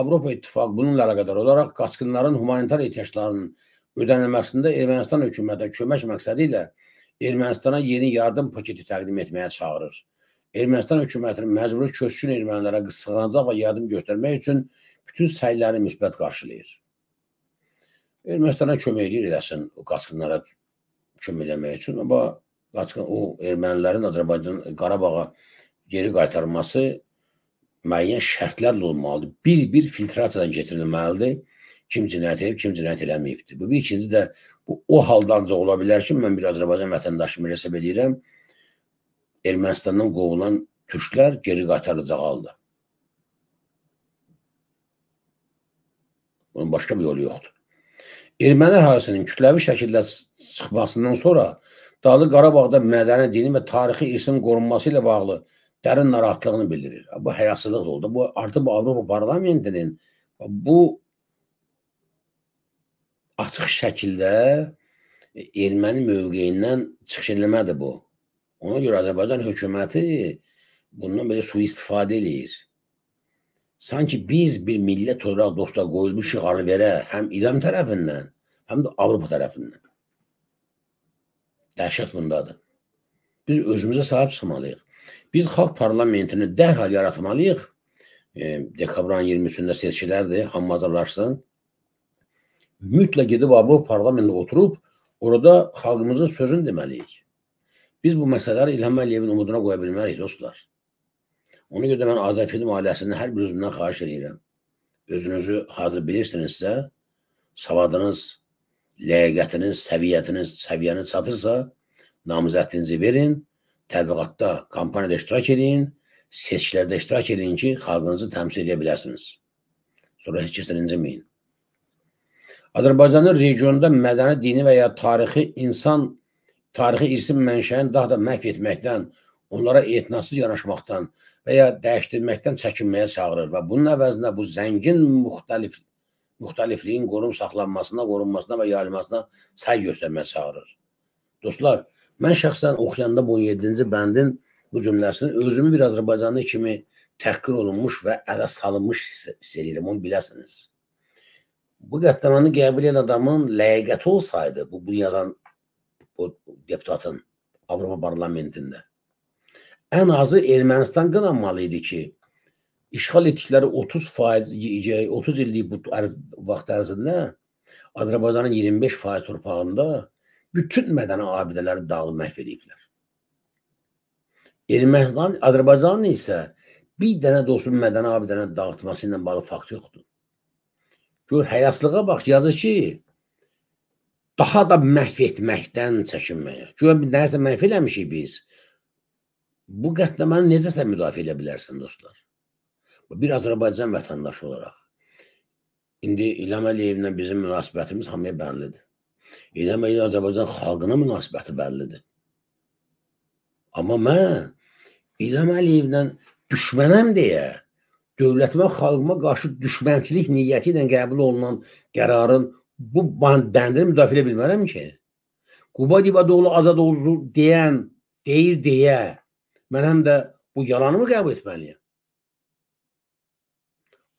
Avropa İttifaqı bununla əlaqədar olaraq qaçqınların humanitar ehtiyaclarının ödənilməsində Ermənistan hökumətinə kömək məqsədi ilə Ermənistana yeni yardım paketi təqdim etməyə çağırır. Ermənistan hökumətinin məcburi köçkün ermənilərə sığınacaq və yardım göstərmək üçün bütün səylərini müsbət qarşılayır. Ermənistana kömək edir eləsin qaçqınlara kömək eləmək üçün, amma Laçın o ermənilərin Azərbaycan Qarabağa geri qaytarılması müəyyən şərtlərlə olmalıdır. Bir-bir filtrasiyadan keçirilməlidir. Kim cinayət edib, kim cinayət eləməyibdir. Bu bir ikinci də bu o halda ancaq ola bilər ki, mən bir Azərbaycan vətəndaşımı hesab edirəm. Ermənistandan qovulan türklər geri qaytarılacaqlıdır. Bunun başqa bir yolu yoxdur. Erməni əhalisinin kütləvi şəkildə çıxmasından sonra Dağlı Qarabağda mədəni, dini və tarixi irsin qorunması ilə bağlı dərin narahatlığını bildirir. Bu həyasızlıq oldu. Bu artıq bu Avropa parlamentinin bu açıq şəkildə erməni mövqeyindən çıxış eləmədir bu. Ona görə Azərbaycan hökuməti bundan belə sui-istifadə eləyir. Sanki biz bir millət olaraq dosta qoyulmuş şiarı verə həm İrəm tərəfindən, həm də Avropa tərəfindən. Dəhşət bundadır. Biz özümüzə sahib çıxmalıyıq. Biz xalq parlamentini dərhal yaratmalıyıq. E, dekabrın 23-də seçkilərdir, hamı hazırlaşsın. Mütləq gedib bu parlamentdə oturub orada xalqımızın sözünü deməliyik. Biz bu məsələləri İlham Əliyevin umuduna qoya bilmərik, dostlar. Ona görə də mən Azərfilm ailəsinin hər bir üzvündən xahiş edirəm. Özünüzü hazır bilirsinizsə, savadınız ləyaqətiniz, səviyyətiniz, səviyyəniz çatırsa, namizədinizi verin, təbliğatda, kampaniyada iştirak edin, seçkilərdə iştirak edin ki, xalqınızı təmsil edə biləsiniz. Sonra heç kəsdən incəməyin. Azərbaycanın regionda mədəni, dini və ya tarixi insan, tarixi irsin mənşəyini daha da məhv etməkdən, onlara etinasız yanaşmaqdan və ya dəyişdirməkdən çəkinməyə çağırır və bunun əvəzinə bu zəngin müxtəlif müxtəlifliyin qorun saxlanmasına, qorunmasına və yayılmasına səy göstərməyə çağırır. Dostlar, mən şəxsən oxuyanda bu 17-ci bəndin bu cümləsini özümü bir Azərbaycanlı kimi təhqir olunmuş və ələ salınmış hiss edirəm, onu biləsiniz. Bu qətnamanı qəbul edən adamın ləyəqəti olsaydı, bu, bu yazan bu deputatın Avropa parlamentində, ən azı Ermənistan qınanmalı idi ki, işğal etdikləri 30 faiz 30 illik bu ərz, vaxt ərzində Azərbaycanın 25 faiz torpağında bütün mədəni abidələri dağılıb məhv ediblər. Ermənistan, Azərbaycanın isə bir dənə də olsun mədəni abidəni dağıtması ilə bağlı fakt yoxdur. Gör, həyaslığa bax, yazır ki, daha da məhv etməkdən çəkinməyə. Gör, nəsə məhv eləmişik biz. Bu qətləməni necəsə müdafiə edə bilərsən, dostlar? bir Azərbaycan vətəndaşı olaraq indi İlham Əliyevlə bizim münasibətimiz hamıya bəllidir. İlham Əliyev Azərbaycan xalqına münasibəti bəllidir. Amma mən İlham Əliyevlə düşmənəm deyə dövlətimə, xalqıma qarşı düşmənçilik niyyəti ilə qəbul olunan qərarın bu bəndini müdafiə edə bilmərəm ki. Quba Dibadoğlu azad oldu deyən, deyir deyə mən həm də bu yalanımı qəbul etməliyəm.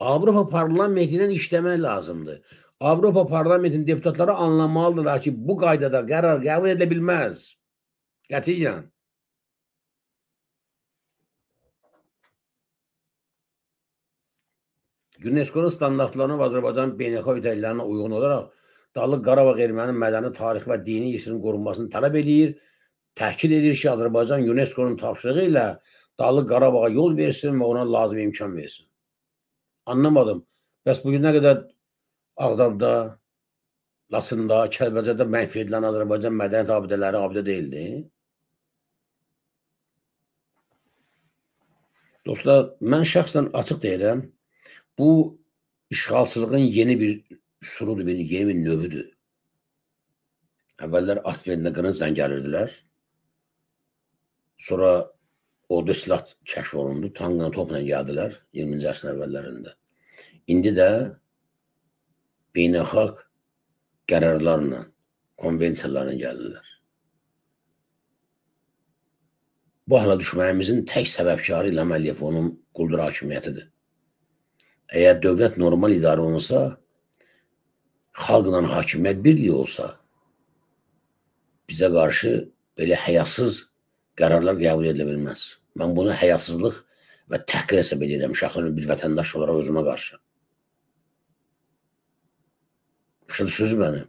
Avropa parlamentinin işləmək lazımdır. Avropa parlamentinin deputatları anlamalıdırlar ki, bu qaydada qərar qəbul edə bilməz. Qətiyyən. UNESCO-nun standartlarına və Azərbaycan beynəlxalq ödəlilərinə uyğun olaraq Dağlıq Qarabağ erməni mədəni tarixi və dini irsinin qorunmasını tələb edir. Təkid edir ki, Azərbaycan UNESCO-nun tapşırığı ilə Dağlıq Qarabağa yol versin və ona lazım imkan versin. Anlamadım. Bəs bugün nə qədər Ağdamda, Laçında, Kəlbəcərdə məhv edilən Azərbaycan mədəniyyət abidələri abidə deyildi? Dostlar, mən şəxsən açıq deyirəm, bu işğalçılığın yeni bir üsuludur, bir yeni bir növüdür. Əvvəllər at belinə qırıncan gəlirdilər. Sonra ordu silah kəşf olundu, tankla, topla gəldilər 20-ci əsrin əvvəllərində. İndi də beynəlxalq qərarlarla, konvensiyalarla gəlirlər. Bu hala düşməyimizin tək səbəbkarı ilə Əliyev onun quldur hakimiyyətidir. Əgər dövlət normal idarə olunsa, xalqla hakimiyyət birliyi olsa, bizə qarşı belə həyasız qərarlar qəbul edilə bilməz. Mən bunu həyasızlıq və təhqir hesab edirəm uşaqlarını bir vətəndaş olaraq özümə qarşı. Başa düşürüz məni?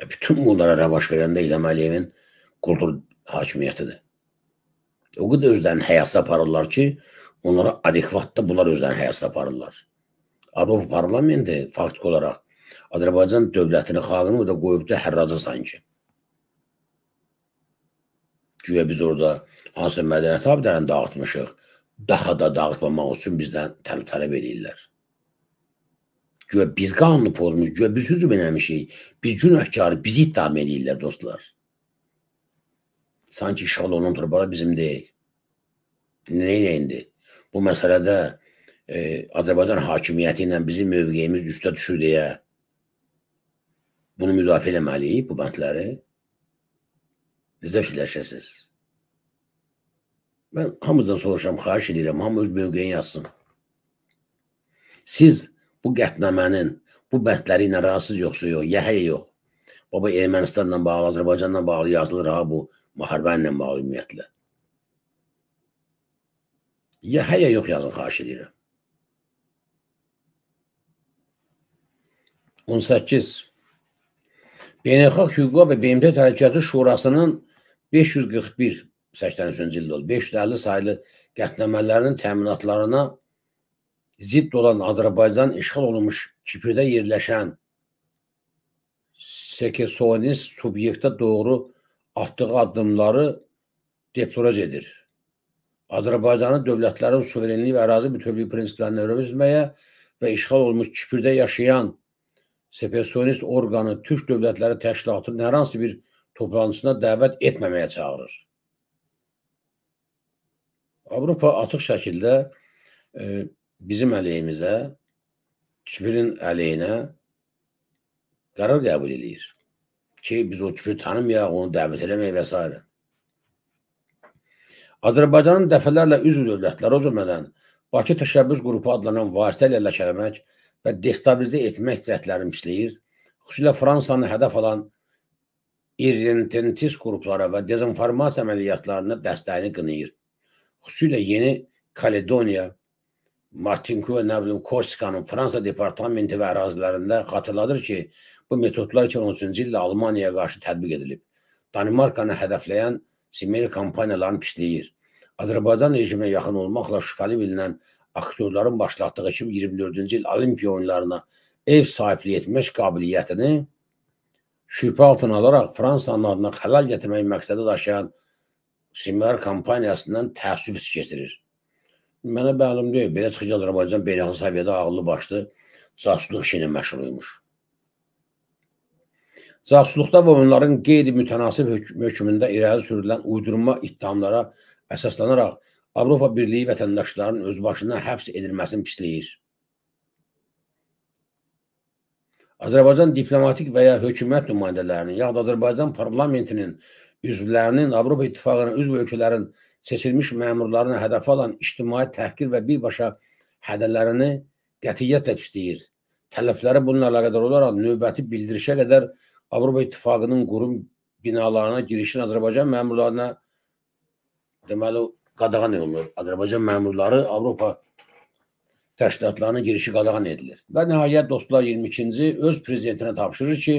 Və bütün bunlara rəvaş verəndə İlham Əliyevin quldur hakimiyyətidir. O qədər özlərinin həyası aparırlar ki, onlara adekvat da bunlar özlərinin həyası aparırlar. Avropa parlamenti faktik olaraq Azərbaycan dövlətini, xalqını orada qoyub da hərraca sanki. Güya biz orada hansısa mədəniyyət abidələrini dağıtmışıq daha da dağıtmamaq üçün bizdən təl tələb edirlər. Güya biz qanunu pozmuş, güya biz hücum eləmişik, biz günahkarı, bizi ittiham edirlər dostlar. Sanki şalonun torbağı bizim deyil. Neyə indi? Bu məsələdə e, Azərbaycan hakimiyyəti ilə bizim mövqeyimiz üstə düşür deyə bunu müdafiə eləməliyik bu bəndləri. Necə fikirləşəsiniz? Mən hamıdan soruşam, xahiş edirəm, hamı öz bölgəyə yazsın. Siz bu qətnamənin, bu bəndləri ilə rahatsız yoxsa yox, yəhəyə yox. Baba Ermənistanla bağlı, Azərbaycanla bağlı yazılır ha bu müharibə ilə bağlı ümumiyyətlə. Yəhəyə yox yazın, xahiş edirəm. 18. Beynəlxalq hüquqa və BMT Təhlükəti Şurasının 541 83-cü ildə oldu. 550 saylı qətnamələrinin təminatlarına zidd olan Azərbaycan işğal olunmuş Kipirdə yerləşən sekesionist subyektə doğru atdığı addımları deploroz edir. Azərbaycanı dövlətlərin suverenliyi və ərazi bütövlüyü prinsiplərini öyrəzməyə və işğal olunmuş Kipirdə yaşayan sepesionist orqanı Türk Dövlətləri Təşkilatının hər hansı bir toplantısına dəvət etməməyə çağırır. Avropa açıq şəkildə e, bizim əleyhimizə, Kipirin əleyhinə qərar qəbul edir ki, biz o Kipri tanımayaq, onu dəvət eləməyək və s. Azərbaycanın dəfələrlə üzv dövlətləri o cümlədən Bakı Təşəbbüs qrupu adlanan vasitə ilə ləkələmək və destabilizə etmək cəhətlərini işləyir. Xüsusilə Fransanı hədəf alan irritentis qruplara və dezinformasiya əməliyyatlarına dəstəyini qınayır xüsusilə Yeni Kaledoniya, Martinku və nə bilim Korsikanın Fransa departamenti və ərazilərində xatırladır ki, bu metodlar 2013-cü ildə Almaniyaya qarşı tətbiq edilib. Danimarkanı hədəfləyən simeri kampaniyalarını pisləyir. Azərbaycan rejiminə yaxın olmaqla şübhəli bilinən aktyorların başlatdığı 2024-cü il Olimpiya oyunlarına ev sahibliyi etmək qabiliyyətini şübhə altına alaraq Fransanın adına xəlal gətirmək məqsədi daşıyan seminar kampaniyasından təəssüf keçirir. Mənə bəlum deyil, belə çıxıcı Azərbaycan beynəlxalq səviyyədə ağlı başlı casusluq işinə məşğuluymuş. Casusluqda və onların qeyri-mütənasib hökmündə irəli sürülən uydurma ittihamlara əsaslanaraq Avropa Birliyi vətəndaşlarının öz başına həbs edilməsini pisləyir. Azərbaycan diplomatik və ya hökumət nümayəndələrinin, yaxud Azərbaycan parlamentinin üzvlərinin Avropa İttifaqının üzv ölkələrin seçilmiş məmurlarını hədəf alan ictimai təhqir və birbaşa hədələrini qətiyyətlə istəyir. Tələbləri bununla əlaqədar olaraq növbəti bildirişə qədər Avropa İttifaqının qurum binalarına girişin Azərbaycan məmurlarına deməli qadağan olunur. Azərbaycan məmurları Avropa təşkilatlarının girişi qadağan edilir. Və nəhayət dostlar 22-ci öz prezidentinə tapşırır ki,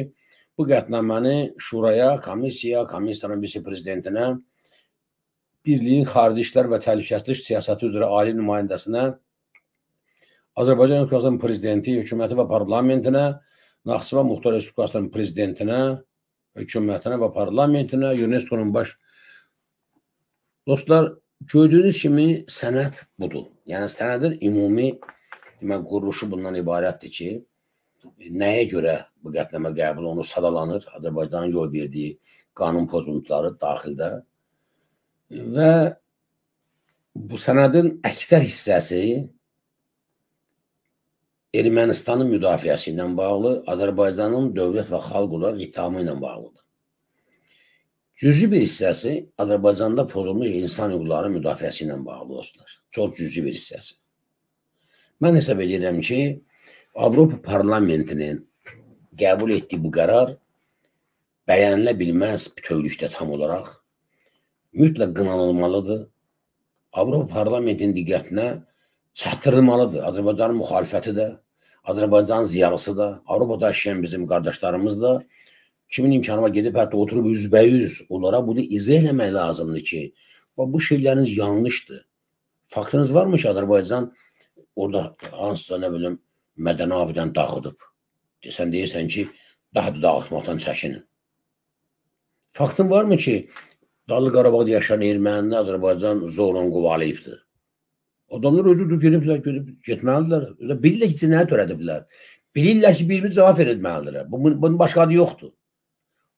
Bu qətnaməni şuraya, komissiya, komissiyanın vitse-prezidentinə, birliyin xarici işlər və təhlükəsizlik siyasəti üzrə ali nümayəndəsinə, Azərbaycan Respublikasının prezidenti, hökuməti və parlamentinə, Naxçıvan Muxtar Respublikasının prezidentinə, hökumətinə və parlamentinə, UNESCO-nun baş Dostlar, gördüyünüz kimi sənəd budur. Yəni sənədin ümumi demək quruluşu bundan ibarətdir ki, nəyə görə bu qətnamə qəbul onu sadalanır Azərbaycanın yol verdiyi qanun pozuntuları daxildə və bu sənədin əksər hissəsi Ermənistanın müdafiəsi ilə bağlı, Azərbaycanın dövlət və xalq olaraq ittihamı ilə bağlıdır. Cüzi bir hissəsi Azərbaycanda pozulmuş insan hüquqları müdafiəsi ilə bağlı dostlar. Çox cüzi bir hissəsi. Mən hesab edirəm ki, Avropa Parlamentinin qəbul etdiyi bu qərar bəyənilə bilməz bütövlükdə tam olaraq mütləq qınanılmalıdır. Avropa Parlamentinin diqqətinə çatdırılmalıdır. Azərbaycanın müxalifəti də, Azərbaycan ziyalısı da, Avropada yaşayan bizim qardaşlarımız da kimin imkanına gedib hətta oturub üzbəyüz onlara bunu izah eləmək lazımdır ki, bu şeyləriniz yanlışdır. Faktınız varmı ki, Azərbaycan orada hansısa nə bilim mədəni abidən dağıdıb. Sən deyirsən ki, daha da dağıtmaqdan çəkinin. Faktın varmı ki, Dağlı Qarabağda yaşayan ermənini Azərbaycan zorla quvalayıbdır. Adamlar özüdür, gediblər, gedib getməlidirlər. Özə bilirlər ki, cinayət törədiblər. Bilirlər ki, bir-bir cavab verilməlidirlər. Bu, bunun başqa adı yoxdur.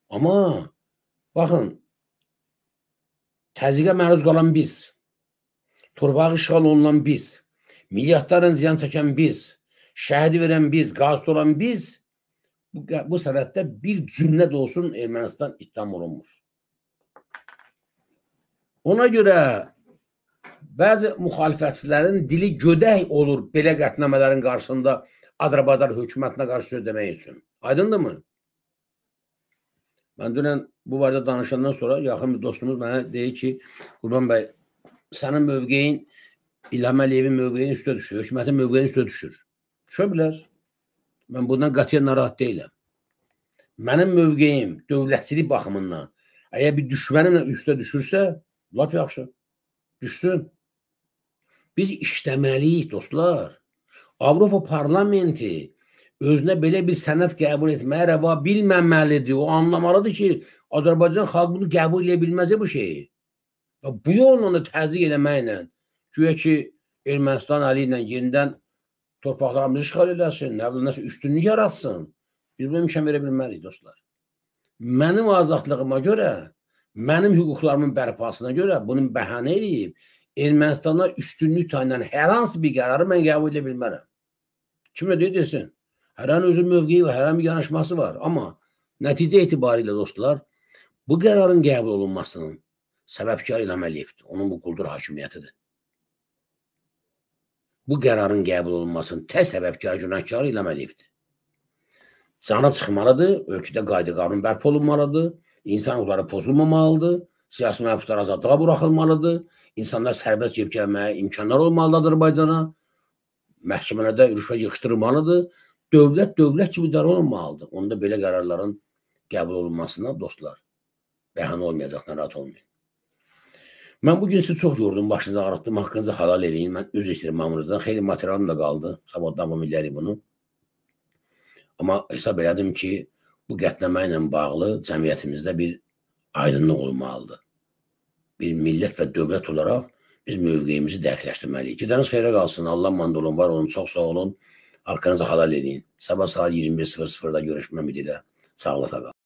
Amma baxın, təzyiqə məruz qalan biz, torbağı işğal olunan biz, milyardlarla ziyan çəkən biz, şəhid verən biz, qaz olan biz bu, bu səbətdə bir cümlə də olsun Ermənistan ittiham olunmur. Ona görə bəzi müxalifətçilərin dili gödək olur belə qətnamələrin qarşısında Azərbaycan hökumətinə qarşı söz demək üçün. Aydındır mı? Mən dünən bu barədə danışandan sonra yaxın bir dostumuz mənə deyir ki, Qurban bəy, sənin mövqeyin İlham Əliyevin mövqeyinin üstə düşür, hökumətin mövqeyinin üstə düşür. Düşə bilər. Mən bundan qətiyyən narahat deyiləm. Mənim mövqeyim dövlətçilik baxımından əgər bir düşmənimlə üstə düşürsə, lap yaxşı. Düşsün. Biz işləməliyik dostlar. Avropa parlamenti özünə belə bir sənət qəbul etməyə rəva bilməməlidir. O anlamalıdır ki, Azərbaycan xalqı bunu qəbul edə bilməz bu şeyi. Və bu yolla da təzyiq eləməklə, güya ki, Ermənistan əli ilə yenidən torpaqlarımızı işğal eləsin, nə bilim, nəsə üstünlük yaratsın. Biz buna imkan verə bilmərik, dostlar. Mənim azadlığıma görə, mənim hüquqlarımın bərpasına görə bunun bəhanə eləyib, Ermənistana üstünlük tanıyan hər hansı bir qərarı mən qəbul edə bilmərəm. Kim ödəyə desin? Hər an özün mövqeyi var, hər an bir yanaşması var. Amma nəticə itibarilə dostlar, bu qərarın qəbul olunmasının səbəbkar İlham Əliyevdir. Onun bu quldur hakimiyyətidir bu qərarın qəbul olunmasının tə səbəbkar günahkarı İlham Əliyevdir. Cana çıxmalıdır, ölkədə qayda-qanun bərpa olunmalıdır, insan hüquqları pozulmamalıdır, siyasi məhbuslar azadlığa buraxılmalıdır, insanlar sərbəst gəlib gəlməyə imkanlar olmalıdır Azərbaycana, məhkəmələrdə rüşvət yığışdırılmalıdır, dövlət dövlət kimi idarə olunmalıdır. Onda belə qərarların qəbul olunmasına dostlar bəhanə olmayacaq, narahat olmayın. Mən bu gün sizi çox yordum, başınızı ağrıtdım, haqqınızı halal eləyin. Mən öz istirmamınızdan xeyli materialım da qaldı. Sabah davam edərik bunu. Amma hesab elədim ki, bu qətnəmə ilə bağlı cəmiyyətimizdə bir aydınlıq olmalıdır. Bir millət və dövlət olaraq biz mövqeyimizi dərkləşdirməliyik. Gidəniz xeyrə qalsın. Allah mand olun, var olun, çox sağ olun. Haqqınızı halal edin. Sabah saat 21.00-da görüşmə ümidilə. Sağlıqla qalın.